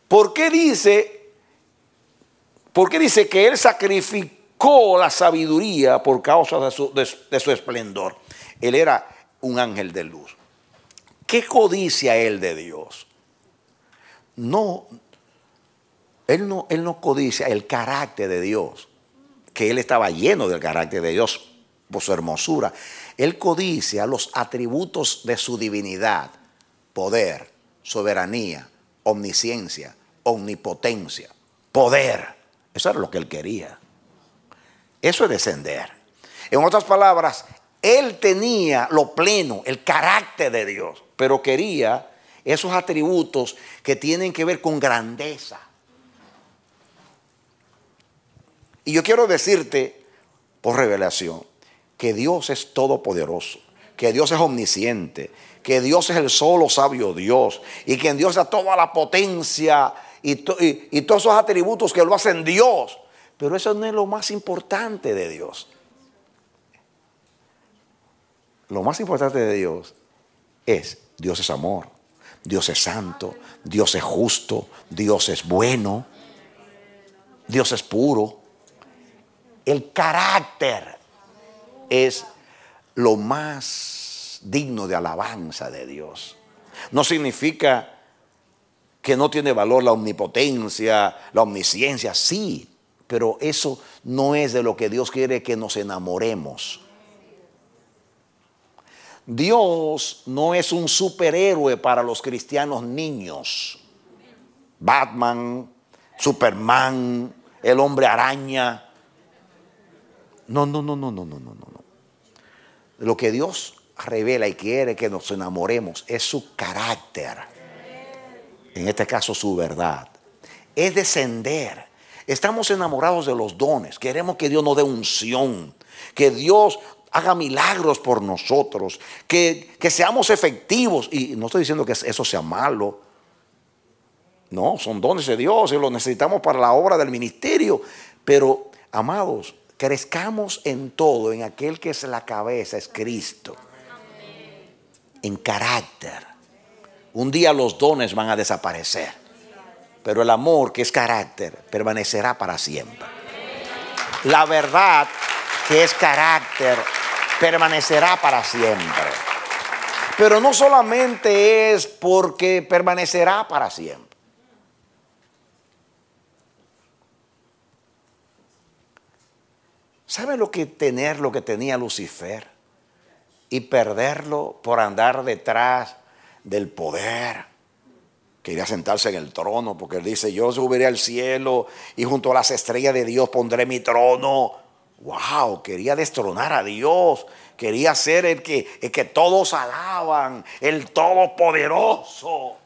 ¿Por qué dice, por qué dice que él sacrificó la sabiduría por causa de su, de su esplendor? Él era un ángel de luz. ¿Qué codicia él de Dios? No, él no, él no codicia el carácter de Dios, que él estaba lleno del carácter de Dios por su hermosura. Él codicia los atributos de su divinidad, poder, soberanía, omnisciencia, omnipotencia, poder. Eso era lo que él quería. Eso es descender. En otras palabras, él tenía lo pleno, el carácter de Dios, pero quería esos atributos que tienen que ver con grandeza, Y yo quiero decirte, por revelación, que Dios es todopoderoso, que Dios es omnisciente, que Dios es el solo sabio Dios y que en Dios está toda la potencia y, y todos esos atributos que lo hacen Dios. Pero eso no es lo más importante de Dios. Lo más importante de Dios es Dios es amor, Dios es santo, Dios es justo, Dios es bueno, Dios es puro. El carácter es lo más digno de alabanza de Dios. No significa que no tiene valor la omnipotencia, la omnisciencia, sí, pero eso no es de lo que Dios quiere que nos enamoremos. Dios no es un superhéroe para los cristianos niños. Batman, Superman, el hombre araña. No, no, no, no, no, no, no, no. Lo que Dios revela y quiere que nos enamoremos es su carácter. En este caso, su verdad. Es descender. Estamos enamorados de los dones. Queremos que Dios nos dé unción. Que Dios haga milagros por nosotros. Que, que seamos efectivos. Y no estoy diciendo que eso sea malo. No, son dones de Dios y los necesitamos para la obra del ministerio. Pero, amados, Crezcamos en todo, en aquel que es la cabeza, es Cristo. En carácter. Un día los dones van a desaparecer, pero el amor, que es carácter, permanecerá para siempre. La verdad, que es carácter, permanecerá para siempre. Pero no solamente es porque permanecerá para siempre. ¿Sabe lo que tener lo que tenía Lucifer? Y perderlo por andar detrás del poder. Quería sentarse en el trono porque él dice, yo subiré al cielo y junto a las estrellas de Dios pondré mi trono. ¡Wow! Quería destronar a Dios. Quería ser el que, que todos alaban, el todopoderoso.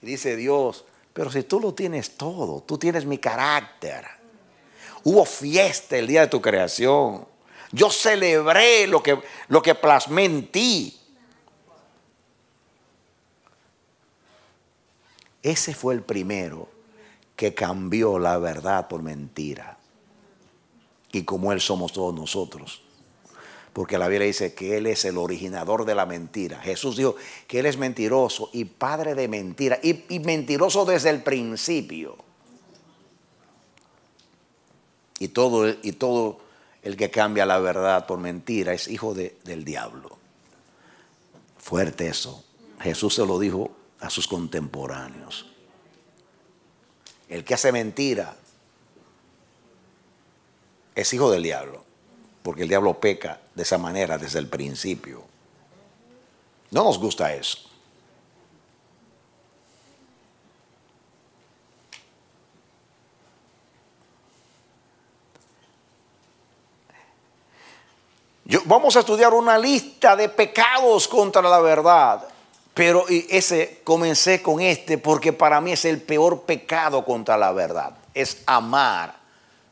dice Dios, pero si tú lo tienes todo, tú tienes mi carácter Hubo fiesta el día de tu creación. Yo celebré lo que, lo que plasmé en ti. Ese fue el primero que cambió la verdad por mentira. Y como Él somos todos nosotros. Porque la Biblia dice que Él es el originador de la mentira. Jesús dijo que Él es mentiroso y padre de mentira. Y, y mentiroso desde el principio. Y todo, y todo el que cambia la verdad por mentira es hijo del diablo. Fuerte eso. Jesús se lo dijo a sus contemporáneos. El que hace mentira es hijo del diablo, porque el diablo peca de esa manera desde el principio. No nos gusta eso. vamos a estudiar una lista de pecados contra la verdad. Pero ese comencé con este porque para mí es el peor pecado contra la verdad. Es amar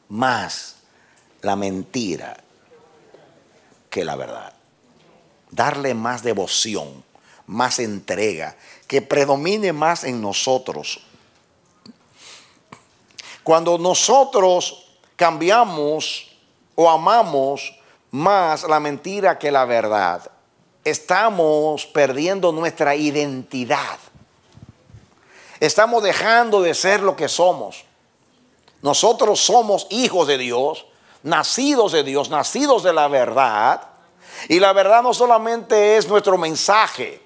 más la mentira que la verdad. Darle más devoción, más entrega, que predomine más en nosotros. Cuando nosotros cambiamos o amamos más la mentira que la verdad. Estamos perdiendo nuestra identidad. Estamos dejando de ser lo que somos. Nosotros somos hijos de Dios, nacidos de Dios, nacidos de la verdad. Y la verdad no solamente es nuestro mensaje,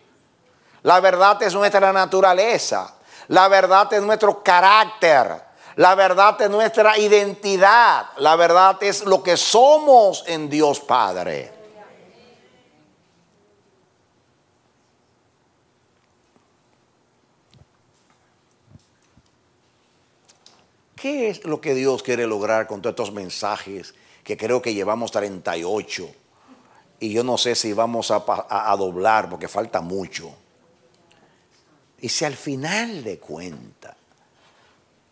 la verdad es nuestra naturaleza, la verdad es nuestro carácter, la verdad es nuestra identidad. La verdad es lo que somos en Dios Padre. ¿Qué es lo que Dios quiere lograr con todos estos mensajes que creo que llevamos 38? Y yo no sé si vamos a, doblar porque falta mucho. Y si al final de cuentas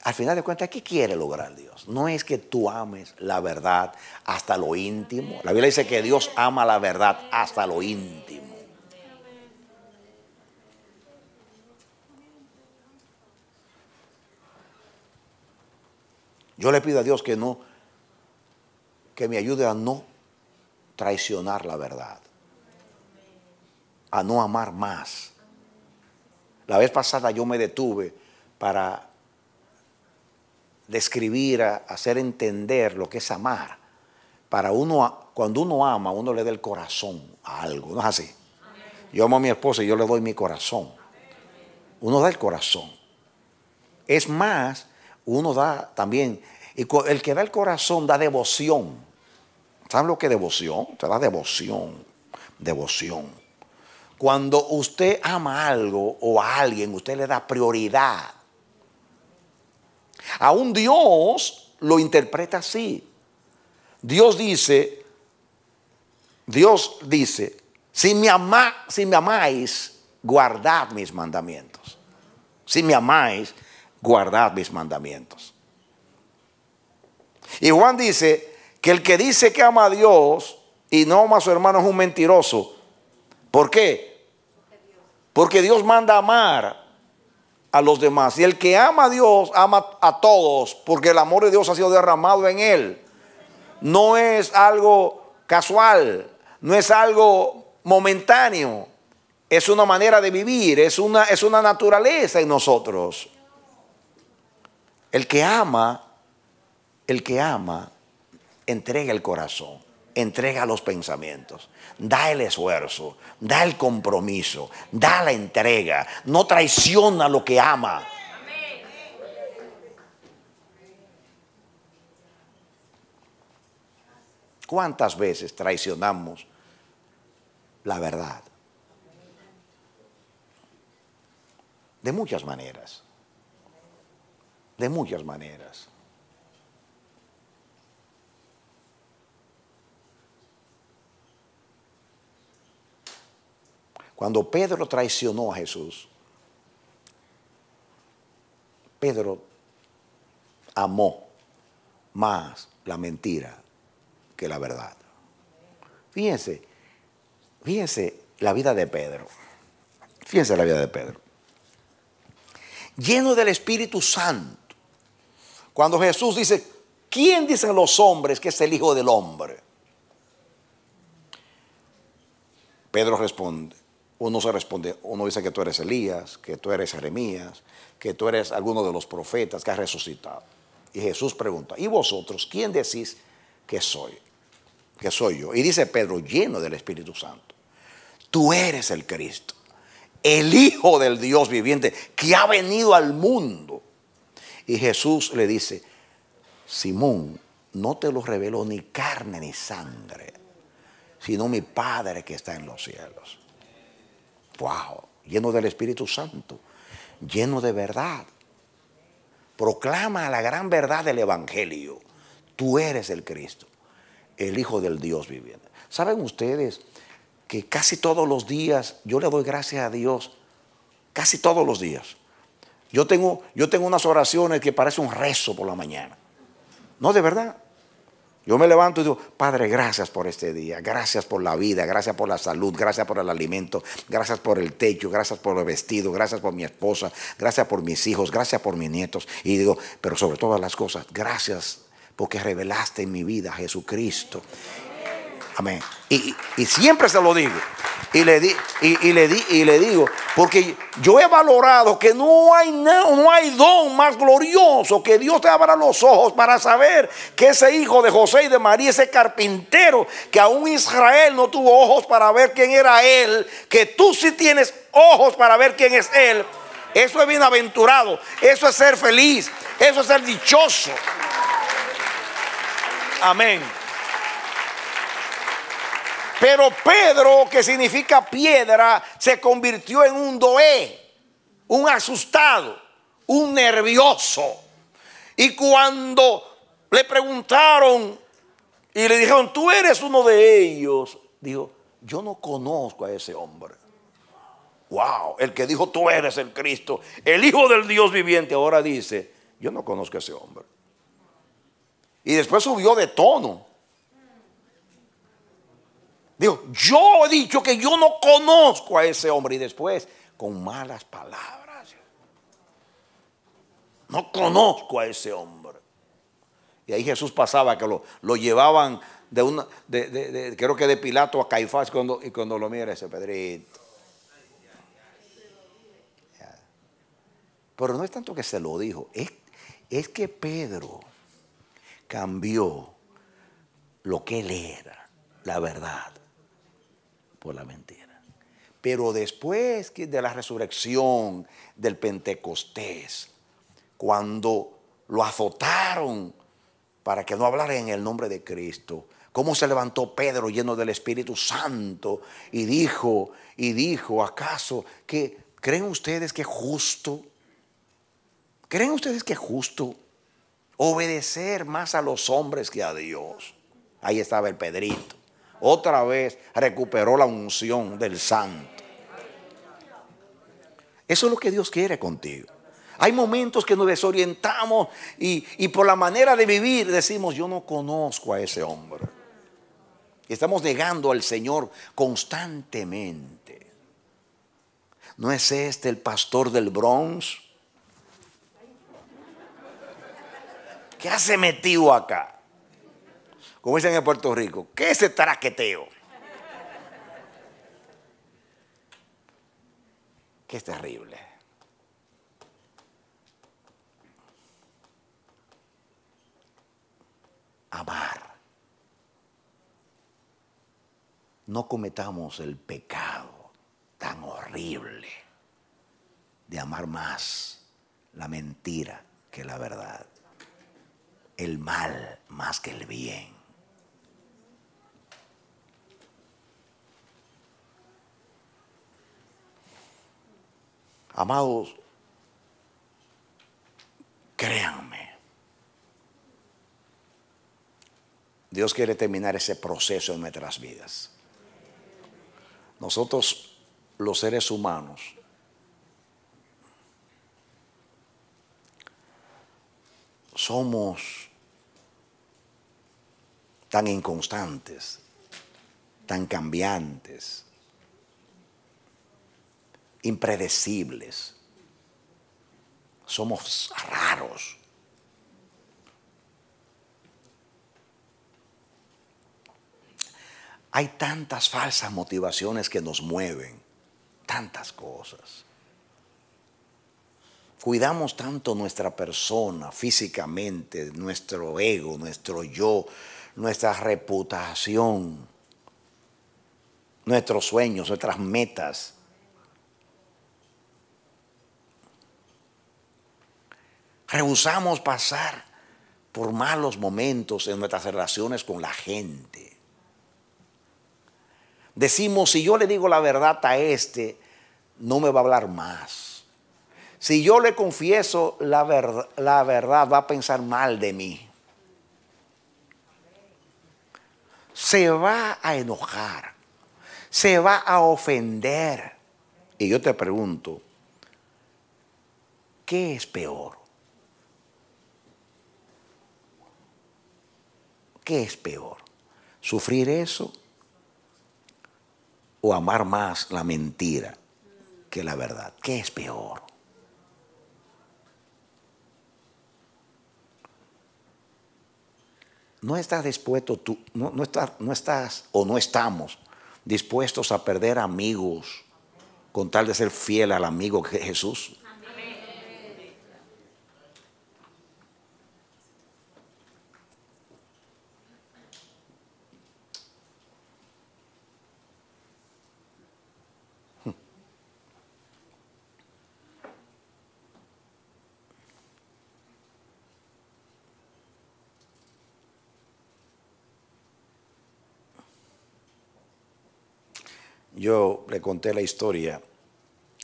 al final de cuentas, ¿qué quiere lograr Dios? No es que tú ames la verdad hasta lo íntimo. La Biblia dice que Dios ama la verdad hasta lo íntimo. Yo le pido a Dios que no, que me ayude a no traicionar la verdad, a no amar más. La vez pasada yo me detuve para describir, hacer entender lo que es amar. Para uno, cuando uno ama, uno le da el corazón a algo, ¿no es así? Yo amo a mi esposa y yo le doy mi corazón. Uno da el corazón. Es más, uno da también, y el que da el corazón da devoción. ¿Saben lo que es devoción? Te da devoción, devoción. Cuando usted ama algo o a alguien, usted le da prioridad Aún Dios lo interpreta así. Dios dice, Dios dice, si me, si me amáis, guardad mis mandamientos. Si me amáis, guardad mis mandamientos. Y Juan dice que el que dice que ama a Dios y no ama a su hermano es un mentiroso. ¿Por qué? Porque Dios manda amar a los demás. Y el que ama a Dios, ama a todos, porque el amor de Dios ha sido derramado en él. No es algo casual, no es algo momentáneo, es una manera de vivir, es una, es una naturaleza en nosotros. El que ama, el que ama, entrega el corazón, entrega los pensamientos da el esfuerzo, da el compromiso, da la entrega, no traiciona lo que ama. ¿Cuántas veces traicionamos la verdad? De muchas maneras. De muchas maneras. Cuando Pedro traicionó a Jesús, Pedro amó más la mentira que la verdad. Fíjense, fíjense la vida de Pedro. Fíjense la vida de Pedro. Lleno del Espíritu Santo. Cuando Jesús dice, ¿quién dicen los hombres que es el Hijo del Hombre? Pedro responde, uno se responde, uno dice que tú eres Elías, que tú eres Jeremías, que tú eres alguno de los profetas que has resucitado. Y Jesús pregunta, ¿y vosotros quién decís que soy? Que soy yo. Y dice Pedro, lleno del Espíritu Santo, tú eres el Cristo, el Hijo del Dios viviente que ha venido al mundo. Y Jesús le dice, Simón, no te lo reveló ni carne ni sangre, sino mi Padre que está en los cielos wow, lleno del Espíritu Santo, lleno de verdad. Proclama la gran verdad del Evangelio. Tú eres el Cristo, el Hijo del Dios viviente. ¿Saben ustedes que casi todos los días yo le doy gracias a Dios? Casi todos los días. Yo tengo, yo tengo unas oraciones que parece un rezo por la mañana. No, de verdad. Yo me levanto y digo, Padre, gracias por este día, gracias por la vida, gracias por la salud, gracias por el alimento, gracias por el techo, gracias por el vestido, gracias por mi esposa, gracias por mis hijos, gracias por mis nietos. Y digo, pero sobre todas las cosas, gracias porque revelaste en mi vida a Jesucristo Amén. Y, siempre se lo digo. Y le, di, y, le di, y le digo, porque yo he valorado que no hay, no, no hay don más glorioso que Dios te abra los ojos para saber que ese hijo de José y de María, ese carpintero, que aún Israel no tuvo ojos para ver quién era él, que tú sí tienes ojos para ver quién es él. Eso es bienaventurado, eso es ser feliz, eso es ser dichoso. Amén. Pero Pedro, que significa piedra, se convirtió en un doé, un asustado, un nervioso. Y cuando le preguntaron y le dijeron, tú eres uno de ellos, dijo, yo no conozco a ese hombre. Wow, el que dijo, tú eres el Cristo, el Hijo del Dios viviente, ahora dice, yo no conozco a ese hombre. Y después subió de tono Digo, yo he dicho que yo no conozco a ese hombre y después con malas palabras. No conozco a ese hombre. Y ahí Jesús pasaba que lo, lo llevaban de una, creo que de Pilato a Caifás cuando, y cuando lo mira ese Pedrito. Pero no es tanto que se lo dijo, es, es que Pedro cambió lo que él era, la verdad, por la mentira. Pero después de la resurrección del Pentecostés, cuando lo azotaron para que no hablara en el nombre de Cristo, cómo se levantó Pedro lleno del Espíritu Santo y dijo, y dijo, ¿acaso que creen ustedes que es justo? ¿Creen ustedes que es justo obedecer más a los hombres que a Dios? Ahí estaba el Pedrito otra vez recuperó la unción del santo. Eso es lo que Dios quiere contigo. Hay momentos que nos desorientamos y, por la manera de vivir decimos, yo no conozco a ese hombre. Estamos negando al Señor constantemente. ¿No es este el pastor del Bronx? ¿Qué hace metido acá? como dicen en Puerto Rico, ¿qué es ese traqueteo? Qué es terrible. Amar. No cometamos el pecado tan horrible de amar más la mentira que la verdad, el mal más que el bien. Amados, créanme, Dios quiere terminar ese proceso en nuestras vidas. Nosotros, los seres humanos, somos tan inconstantes, tan cambiantes impredecibles. Somos raros. Hay tantas falsas motivaciones que nos mueven, tantas cosas. Cuidamos tanto nuestra persona físicamente, nuestro ego, nuestro yo, nuestra reputación, nuestros sueños, nuestras metas Rehusamos pasar por malos momentos en nuestras relaciones con la gente. Decimos, si yo le digo la verdad a este, no me va a hablar más. Si yo le confieso la, verdad, la verdad va a pensar mal de mí. Se va a enojar. Se va a ofender. Y yo te pregunto, ¿qué es peor? ¿Qué es peor? ¿Sufrir eso o amar más la mentira que la verdad? ¿Qué es peor? No estás dispuesto, tú, no, estás, no estás o no estamos dispuestos a perder amigos con tal de ser fiel al amigo que Jesús. yo le conté la historia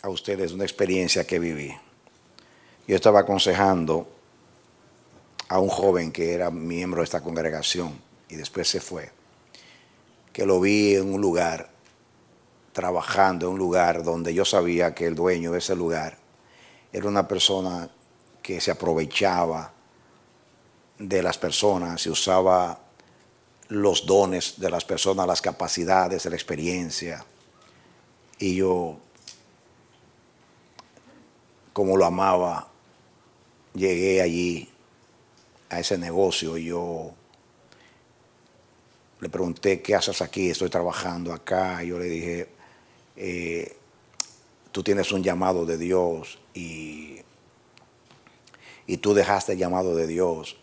a ustedes, una experiencia que viví. Yo estaba aconsejando a un joven que era miembro de esta congregación y después se fue, que lo vi en un lugar, trabajando en un lugar donde yo sabía que el dueño de ese lugar era una persona que se aprovechaba de las personas y usaba los dones de las personas, las capacidades, la experiencia y yo, como lo amaba, llegué allí a ese negocio y yo le pregunté, ¿qué haces aquí? Estoy trabajando acá. yo le dije, eh, tú tienes un llamado de Dios y, y tú dejaste el llamado de Dios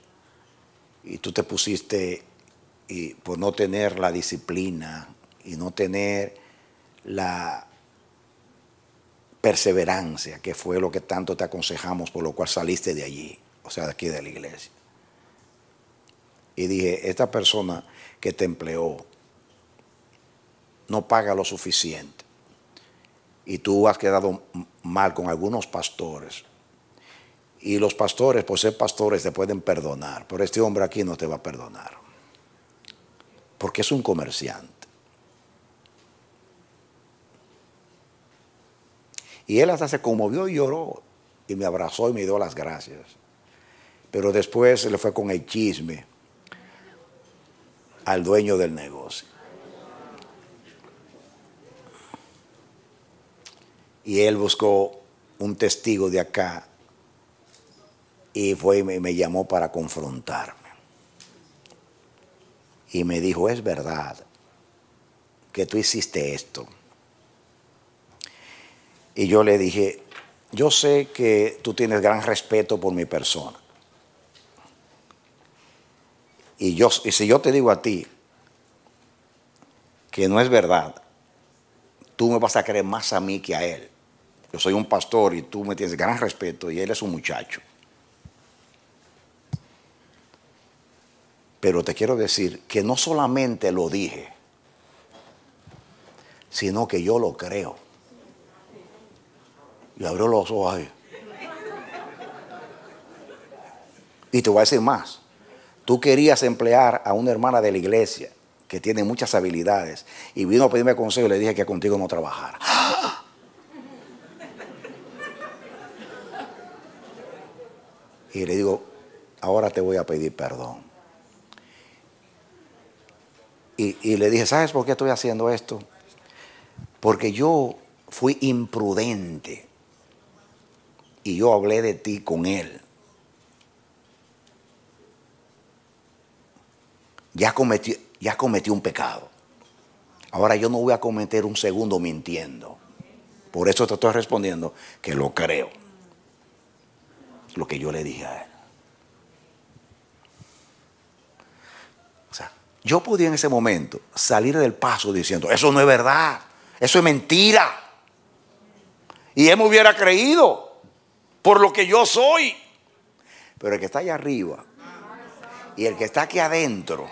y tú te pusiste y por no tener la disciplina y no tener la, perseverancia, que fue lo que tanto te aconsejamos, por lo cual saliste de allí, o sea, de aquí de la iglesia. Y dije, esta persona que te empleó no paga lo suficiente. Y tú has quedado mal con algunos pastores. Y los pastores, por ser pastores, te pueden perdonar, pero este hombre aquí no te va a perdonar. Porque es un comerciante. Y él hasta se conmovió y lloró y me abrazó y me dio las gracias. Pero después se le fue con el chisme al dueño del negocio. Y él buscó un testigo de acá y fue y me llamó para confrontarme. Y me dijo, es verdad que tú hiciste esto. Y yo le dije, yo sé que tú tienes gran respeto por mi persona. Y, yo, si yo te digo a ti que no es verdad, tú me vas a creer más a mí que a él. Yo soy un pastor y tú me tienes gran respeto y él es un muchacho. Pero te quiero decir que no solamente lo dije, sino que yo lo creo. Y abrió los ojos Y te voy a decir más. Tú querías emplear a una hermana de la iglesia que tiene muchas habilidades y vino a pedirme consejo y le dije que contigo no trabajara. Y le digo, ahora te voy a pedir perdón. Y, y le dije, ¿sabes por qué estoy haciendo esto? Porque yo fui imprudente y yo hablé de ti con él. Ya cometió, ya cometí un pecado. Ahora yo no voy a cometer un segundo mintiendo. Por eso te estoy respondiendo que lo creo. Lo que yo le dije a él. O sea, yo podía en ese momento salir del paso diciendo, eso no es verdad, eso es mentira. Y él me hubiera creído por lo que yo soy. Pero el que está allá arriba y el que está aquí adentro,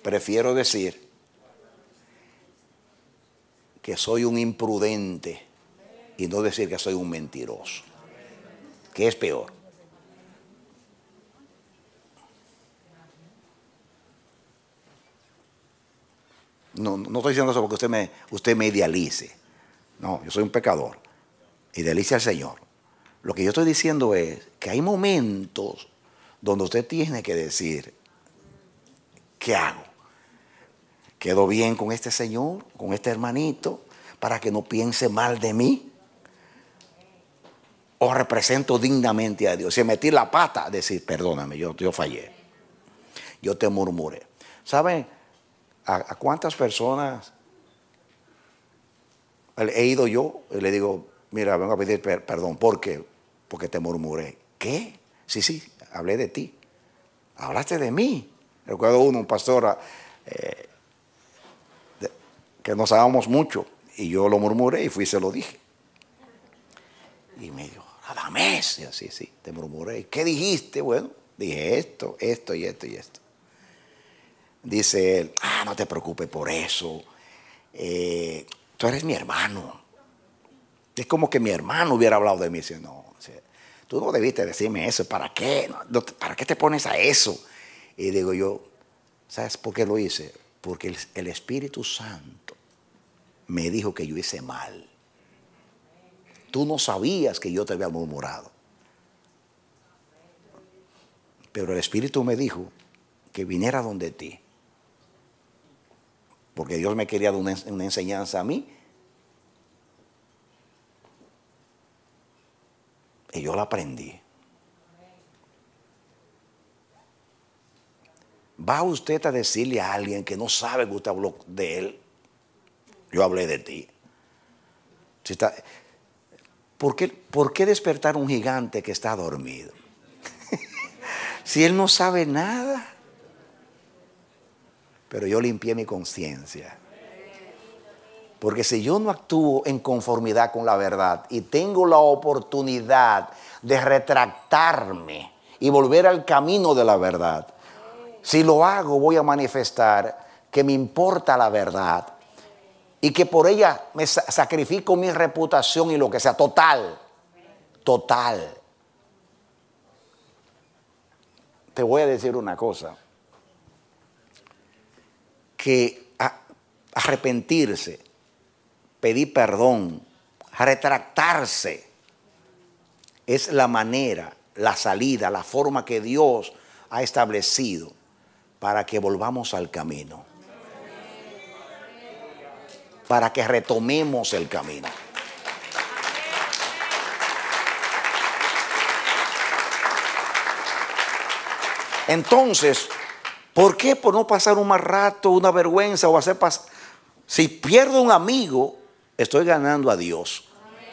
prefiero decir que soy un imprudente y no decir que soy un mentiroso, que es peor. no, estoy diciendo eso porque usted me, usted idealice. No, yo soy un pecador. Idealice al Señor. Lo que yo estoy diciendo es que hay momentos donde usted tiene que decir, ¿qué hago? ¿Quedo bien con este Señor, con este hermanito, para que no piense mal de mí? ¿O represento dignamente a Dios? Si metí la pata, decir, perdóname, yo, yo fallé. Yo te murmuré. ¿Saben? ¿A, cuántas personas he ido yo? Y le digo, mira, vengo a pedir perdón. ¿Por qué? Porque te murmuré. ¿Qué? Sí, sí, hablé de ti. Hablaste de mí. Recuerdo uno, un pastor eh, que nos sabíamos mucho y yo lo murmuré y fui y se lo dije. Y me dijo, Adamés, y sí, sí, te murmuré. ¿Qué dijiste? Bueno, dije esto, esto y esto y esto dice él, ah, no te preocupes por eso, eh, tú eres mi hermano. Es como que mi hermano hubiera hablado de mí. Dice, no, tú no debiste decirme eso, ¿para qué? ¿Para qué te pones a eso? Y digo yo, ¿sabes por qué lo hice? Porque el Espíritu Santo me dijo que yo hice mal. Tú no sabías que yo te había murmurado. Pero el Espíritu me dijo que viniera donde ti porque Dios me quería dar una, enseñanza a mí. Y yo la aprendí. ¿Va usted a decirle a alguien que no sabe que usted habló de él? Yo hablé de ti. ¿por, qué, ¿Por qué despertar un gigante que está dormido? [laughs] si él no sabe nada pero yo limpié mi conciencia. Porque si yo no actúo en conformidad con la verdad y tengo la oportunidad de retractarme y volver al camino de la verdad, si lo hago voy a manifestar que me importa la verdad y que por ella me sacrifico mi reputación y lo que sea, total, total. Te voy a decir una cosa que arrepentirse, pedir perdón, retractarse, es la manera, la salida, la forma que Dios ha establecido para que volvamos al camino, para que retomemos el camino. Entonces, ¿Por qué? Por no pasar un mal rato, una vergüenza o hacer pasar. Si pierdo un amigo, estoy ganando a Dios.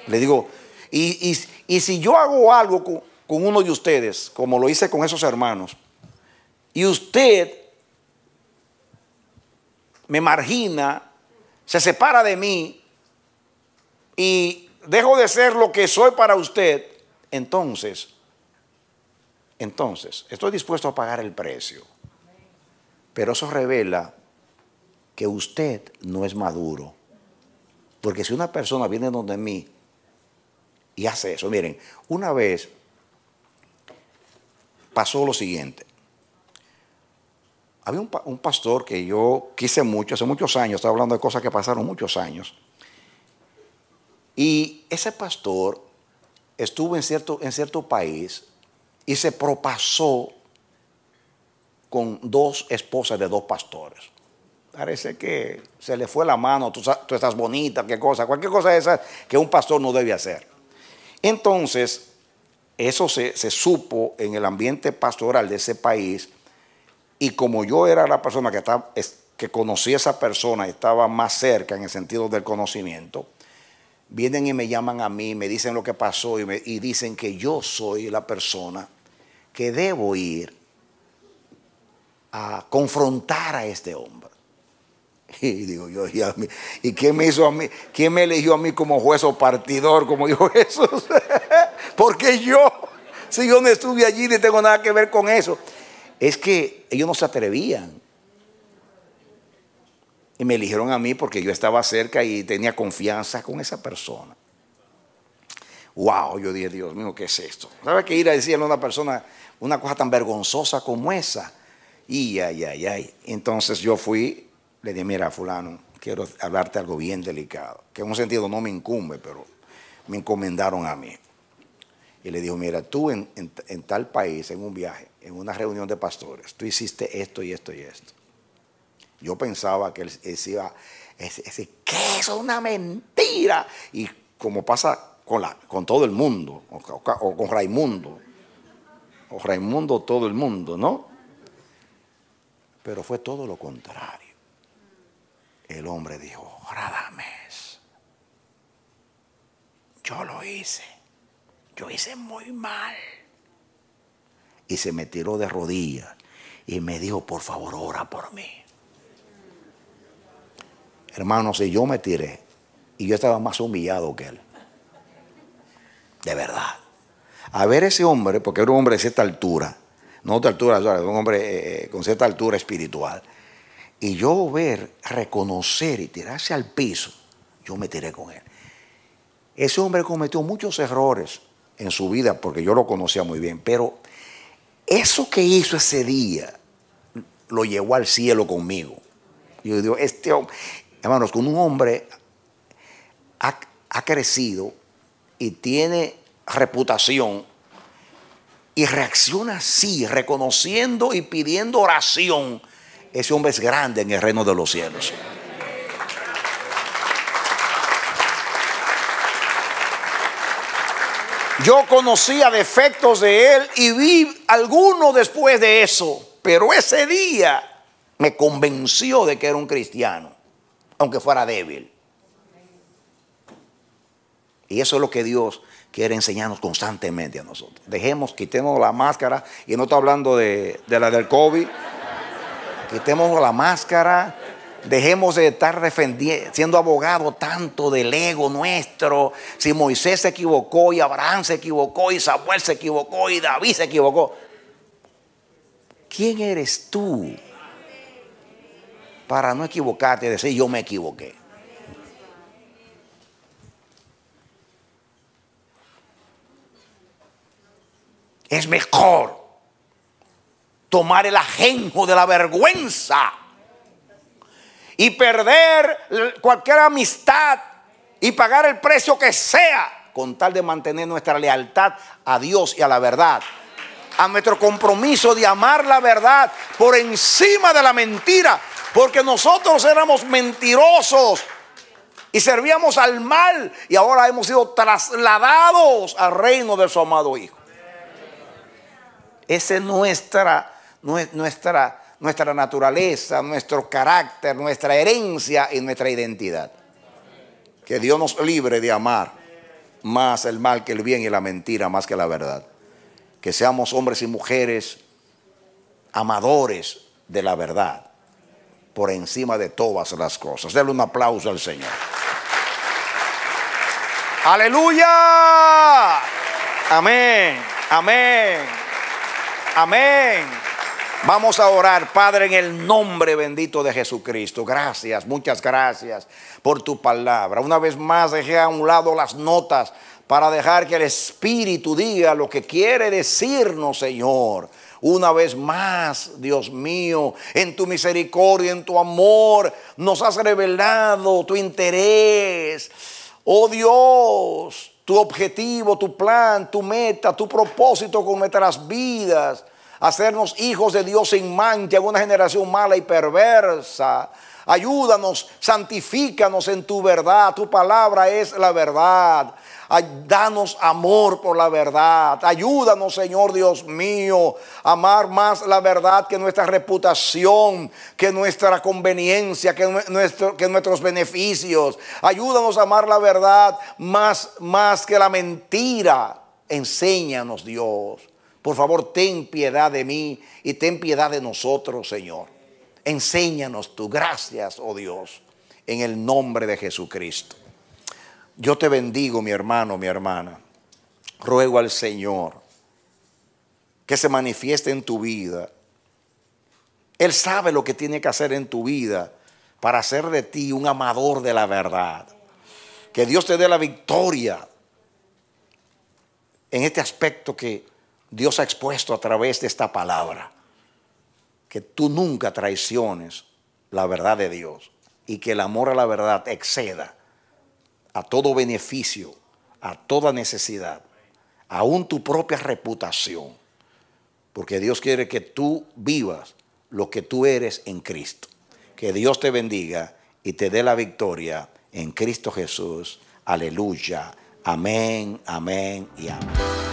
Le digo, y, si yo hago algo con, con uno de ustedes, como lo hice con esos hermanos, y usted me margina, se separa de mí y dejo de ser lo que soy para usted, entonces, entonces, estoy dispuesto a pagar el precio. Pero eso revela que usted no es maduro. Porque si una persona viene donde mí y hace eso, miren, una vez pasó lo siguiente. Había un, pastor que yo quise mucho, hace muchos años, estaba hablando de cosas que pasaron muchos años. Y ese pastor estuvo en cierto, en cierto país y se propasó con dos esposas de dos pastores. Parece que se le fue la mano, tú, estás bonita, qué cosa, cualquier cosa de esas que un pastor no debe hacer. Entonces, eso se, supo en el ambiente pastoral de ese país y como yo era la persona que, conocí que conocía a esa persona y estaba más cerca en el sentido del conocimiento, vienen y me llaman a mí, me dicen lo que pasó y, me, y dicen que yo soy la persona que debo ir a confrontar a este hombre. Y digo yo, ¿y, a mí? ¿y quién me hizo a mí? ¿Quién me eligió a mí como juez o partidor, como dijo [laughs] Jesús? Porque yo, si yo no estuve allí, ni tengo nada que ver con eso. Es que ellos no se atrevían. Y me eligieron a mí porque yo estaba cerca y tenía confianza con esa persona. Wow, yo dije, Dios mío, ¿qué es esto? ¿Sabe que ir a decirle a una persona una cosa tan vergonzosa como esa? Y ay, ay, ay. Entonces yo fui, le dije, mira, fulano, quiero hablarte algo bien delicado, que en un sentido no me incumbe, pero me encomendaron a mí. Y le dijo, mira, tú en, tal país, en un viaje, en una reunión de pastores, tú hiciste esto y esto y esto. Yo pensaba que él, decía, iba ese, ¿qué es una mentira? Y como pasa con, con todo el mundo, o, con Raimundo, o Raimundo todo el mundo, ¿no? Pero fue todo lo contrario. El hombre dijo, Radames, yo lo hice, yo hice muy mal. Y se me tiró de rodillas y me dijo, por favor, ora por mí. Hermano, si yo me tiré y yo estaba más humillado que él. De verdad. A ver ese hombre, porque era un hombre de cierta altura, no de altura, un hombre eh, eh, con cierta altura espiritual. Y yo ver, reconocer y tirarse al piso, yo me tiré con él. Ese hombre cometió muchos errores en su vida porque yo lo conocía muy bien, pero eso que hizo ese día lo llevó al cielo conmigo. Yo digo, este hombre, hermanos, con un hombre ha crecido y tiene reputación y reacciona así, reconociendo y pidiendo oración, ese hombre es grande en el reino de los cielos. Yo conocía defectos de él y vi algunos después de eso, pero ese día me convenció de que era un cristiano, aunque fuera débil. Y eso es lo que Dios quiere enseñarnos constantemente a nosotros. Dejemos, quitemos la máscara, y no estoy hablando de, la del COVID, quitemos la máscara, dejemos de estar defendiendo, siendo abogado tanto del ego nuestro. Si Moisés se equivocó y Abraham se equivocó y Samuel se equivocó y David se equivocó. ¿Quién eres tú para no equivocarte y decir yo me equivoqué? Es mejor tomar el ajenjo de la vergüenza y perder cualquier amistad y pagar el precio que sea con tal de mantener nuestra lealtad a Dios y a la verdad. A nuestro compromiso de amar la verdad por encima de la mentira. Porque nosotros éramos mentirosos y servíamos al mal y ahora hemos sido trasladados al reino de su amado Hijo. Esa es nuestra, nuestra, nuestra naturaleza, nuestro carácter, nuestra herencia y nuestra identidad. Que Dios nos libre de amar más el mal que el bien y la mentira más que la verdad. Que seamos hombres y mujeres amadores de la verdad por encima de todas las cosas. Denle un aplauso al Señor. Aleluya. Amén. Amén. Amén. Vamos a orar, Padre, en el nombre bendito de Jesucristo. Gracias, muchas gracias por tu palabra. Una vez más dejé a un lado las notas para dejar que el Espíritu diga lo que quiere decirnos, Señor. Una vez más, Dios mío, en tu misericordia, en tu amor, nos has revelado tu interés. Oh Dios, tu objetivo, tu plan, tu meta, tu propósito con nuestras vidas, hacernos hijos de Dios sin mancha en una generación mala y perversa, Ayúdanos, santifícanos en tu verdad. Tu palabra es la verdad. Danos amor por la verdad. Ayúdanos, Señor Dios mío, a amar más la verdad que nuestra reputación, que nuestra conveniencia, que, nuestros beneficios. Ayúdanos a amar la verdad más, más que la mentira. Enséñanos, Dios. Por favor, ten piedad de mí y ten piedad de nosotros, Señor. Enséñanos tu gracias, oh Dios, en el nombre de Jesucristo. Yo te bendigo, mi hermano, mi hermana. Ruego al Señor que se manifieste en tu vida. Él sabe lo que tiene que hacer en tu vida para hacer de ti un amador de la verdad. Que Dios te dé la victoria en este aspecto que Dios ha expuesto a través de esta palabra que tú nunca traiciones la verdad de Dios y que el amor a la verdad exceda a todo beneficio, a toda necesidad, aún tu propia reputación. Porque Dios quiere que tú vivas lo que tú eres en Cristo. Que Dios te bendiga y te dé la victoria en Cristo Jesús. Aleluya. Amén, amén y amén.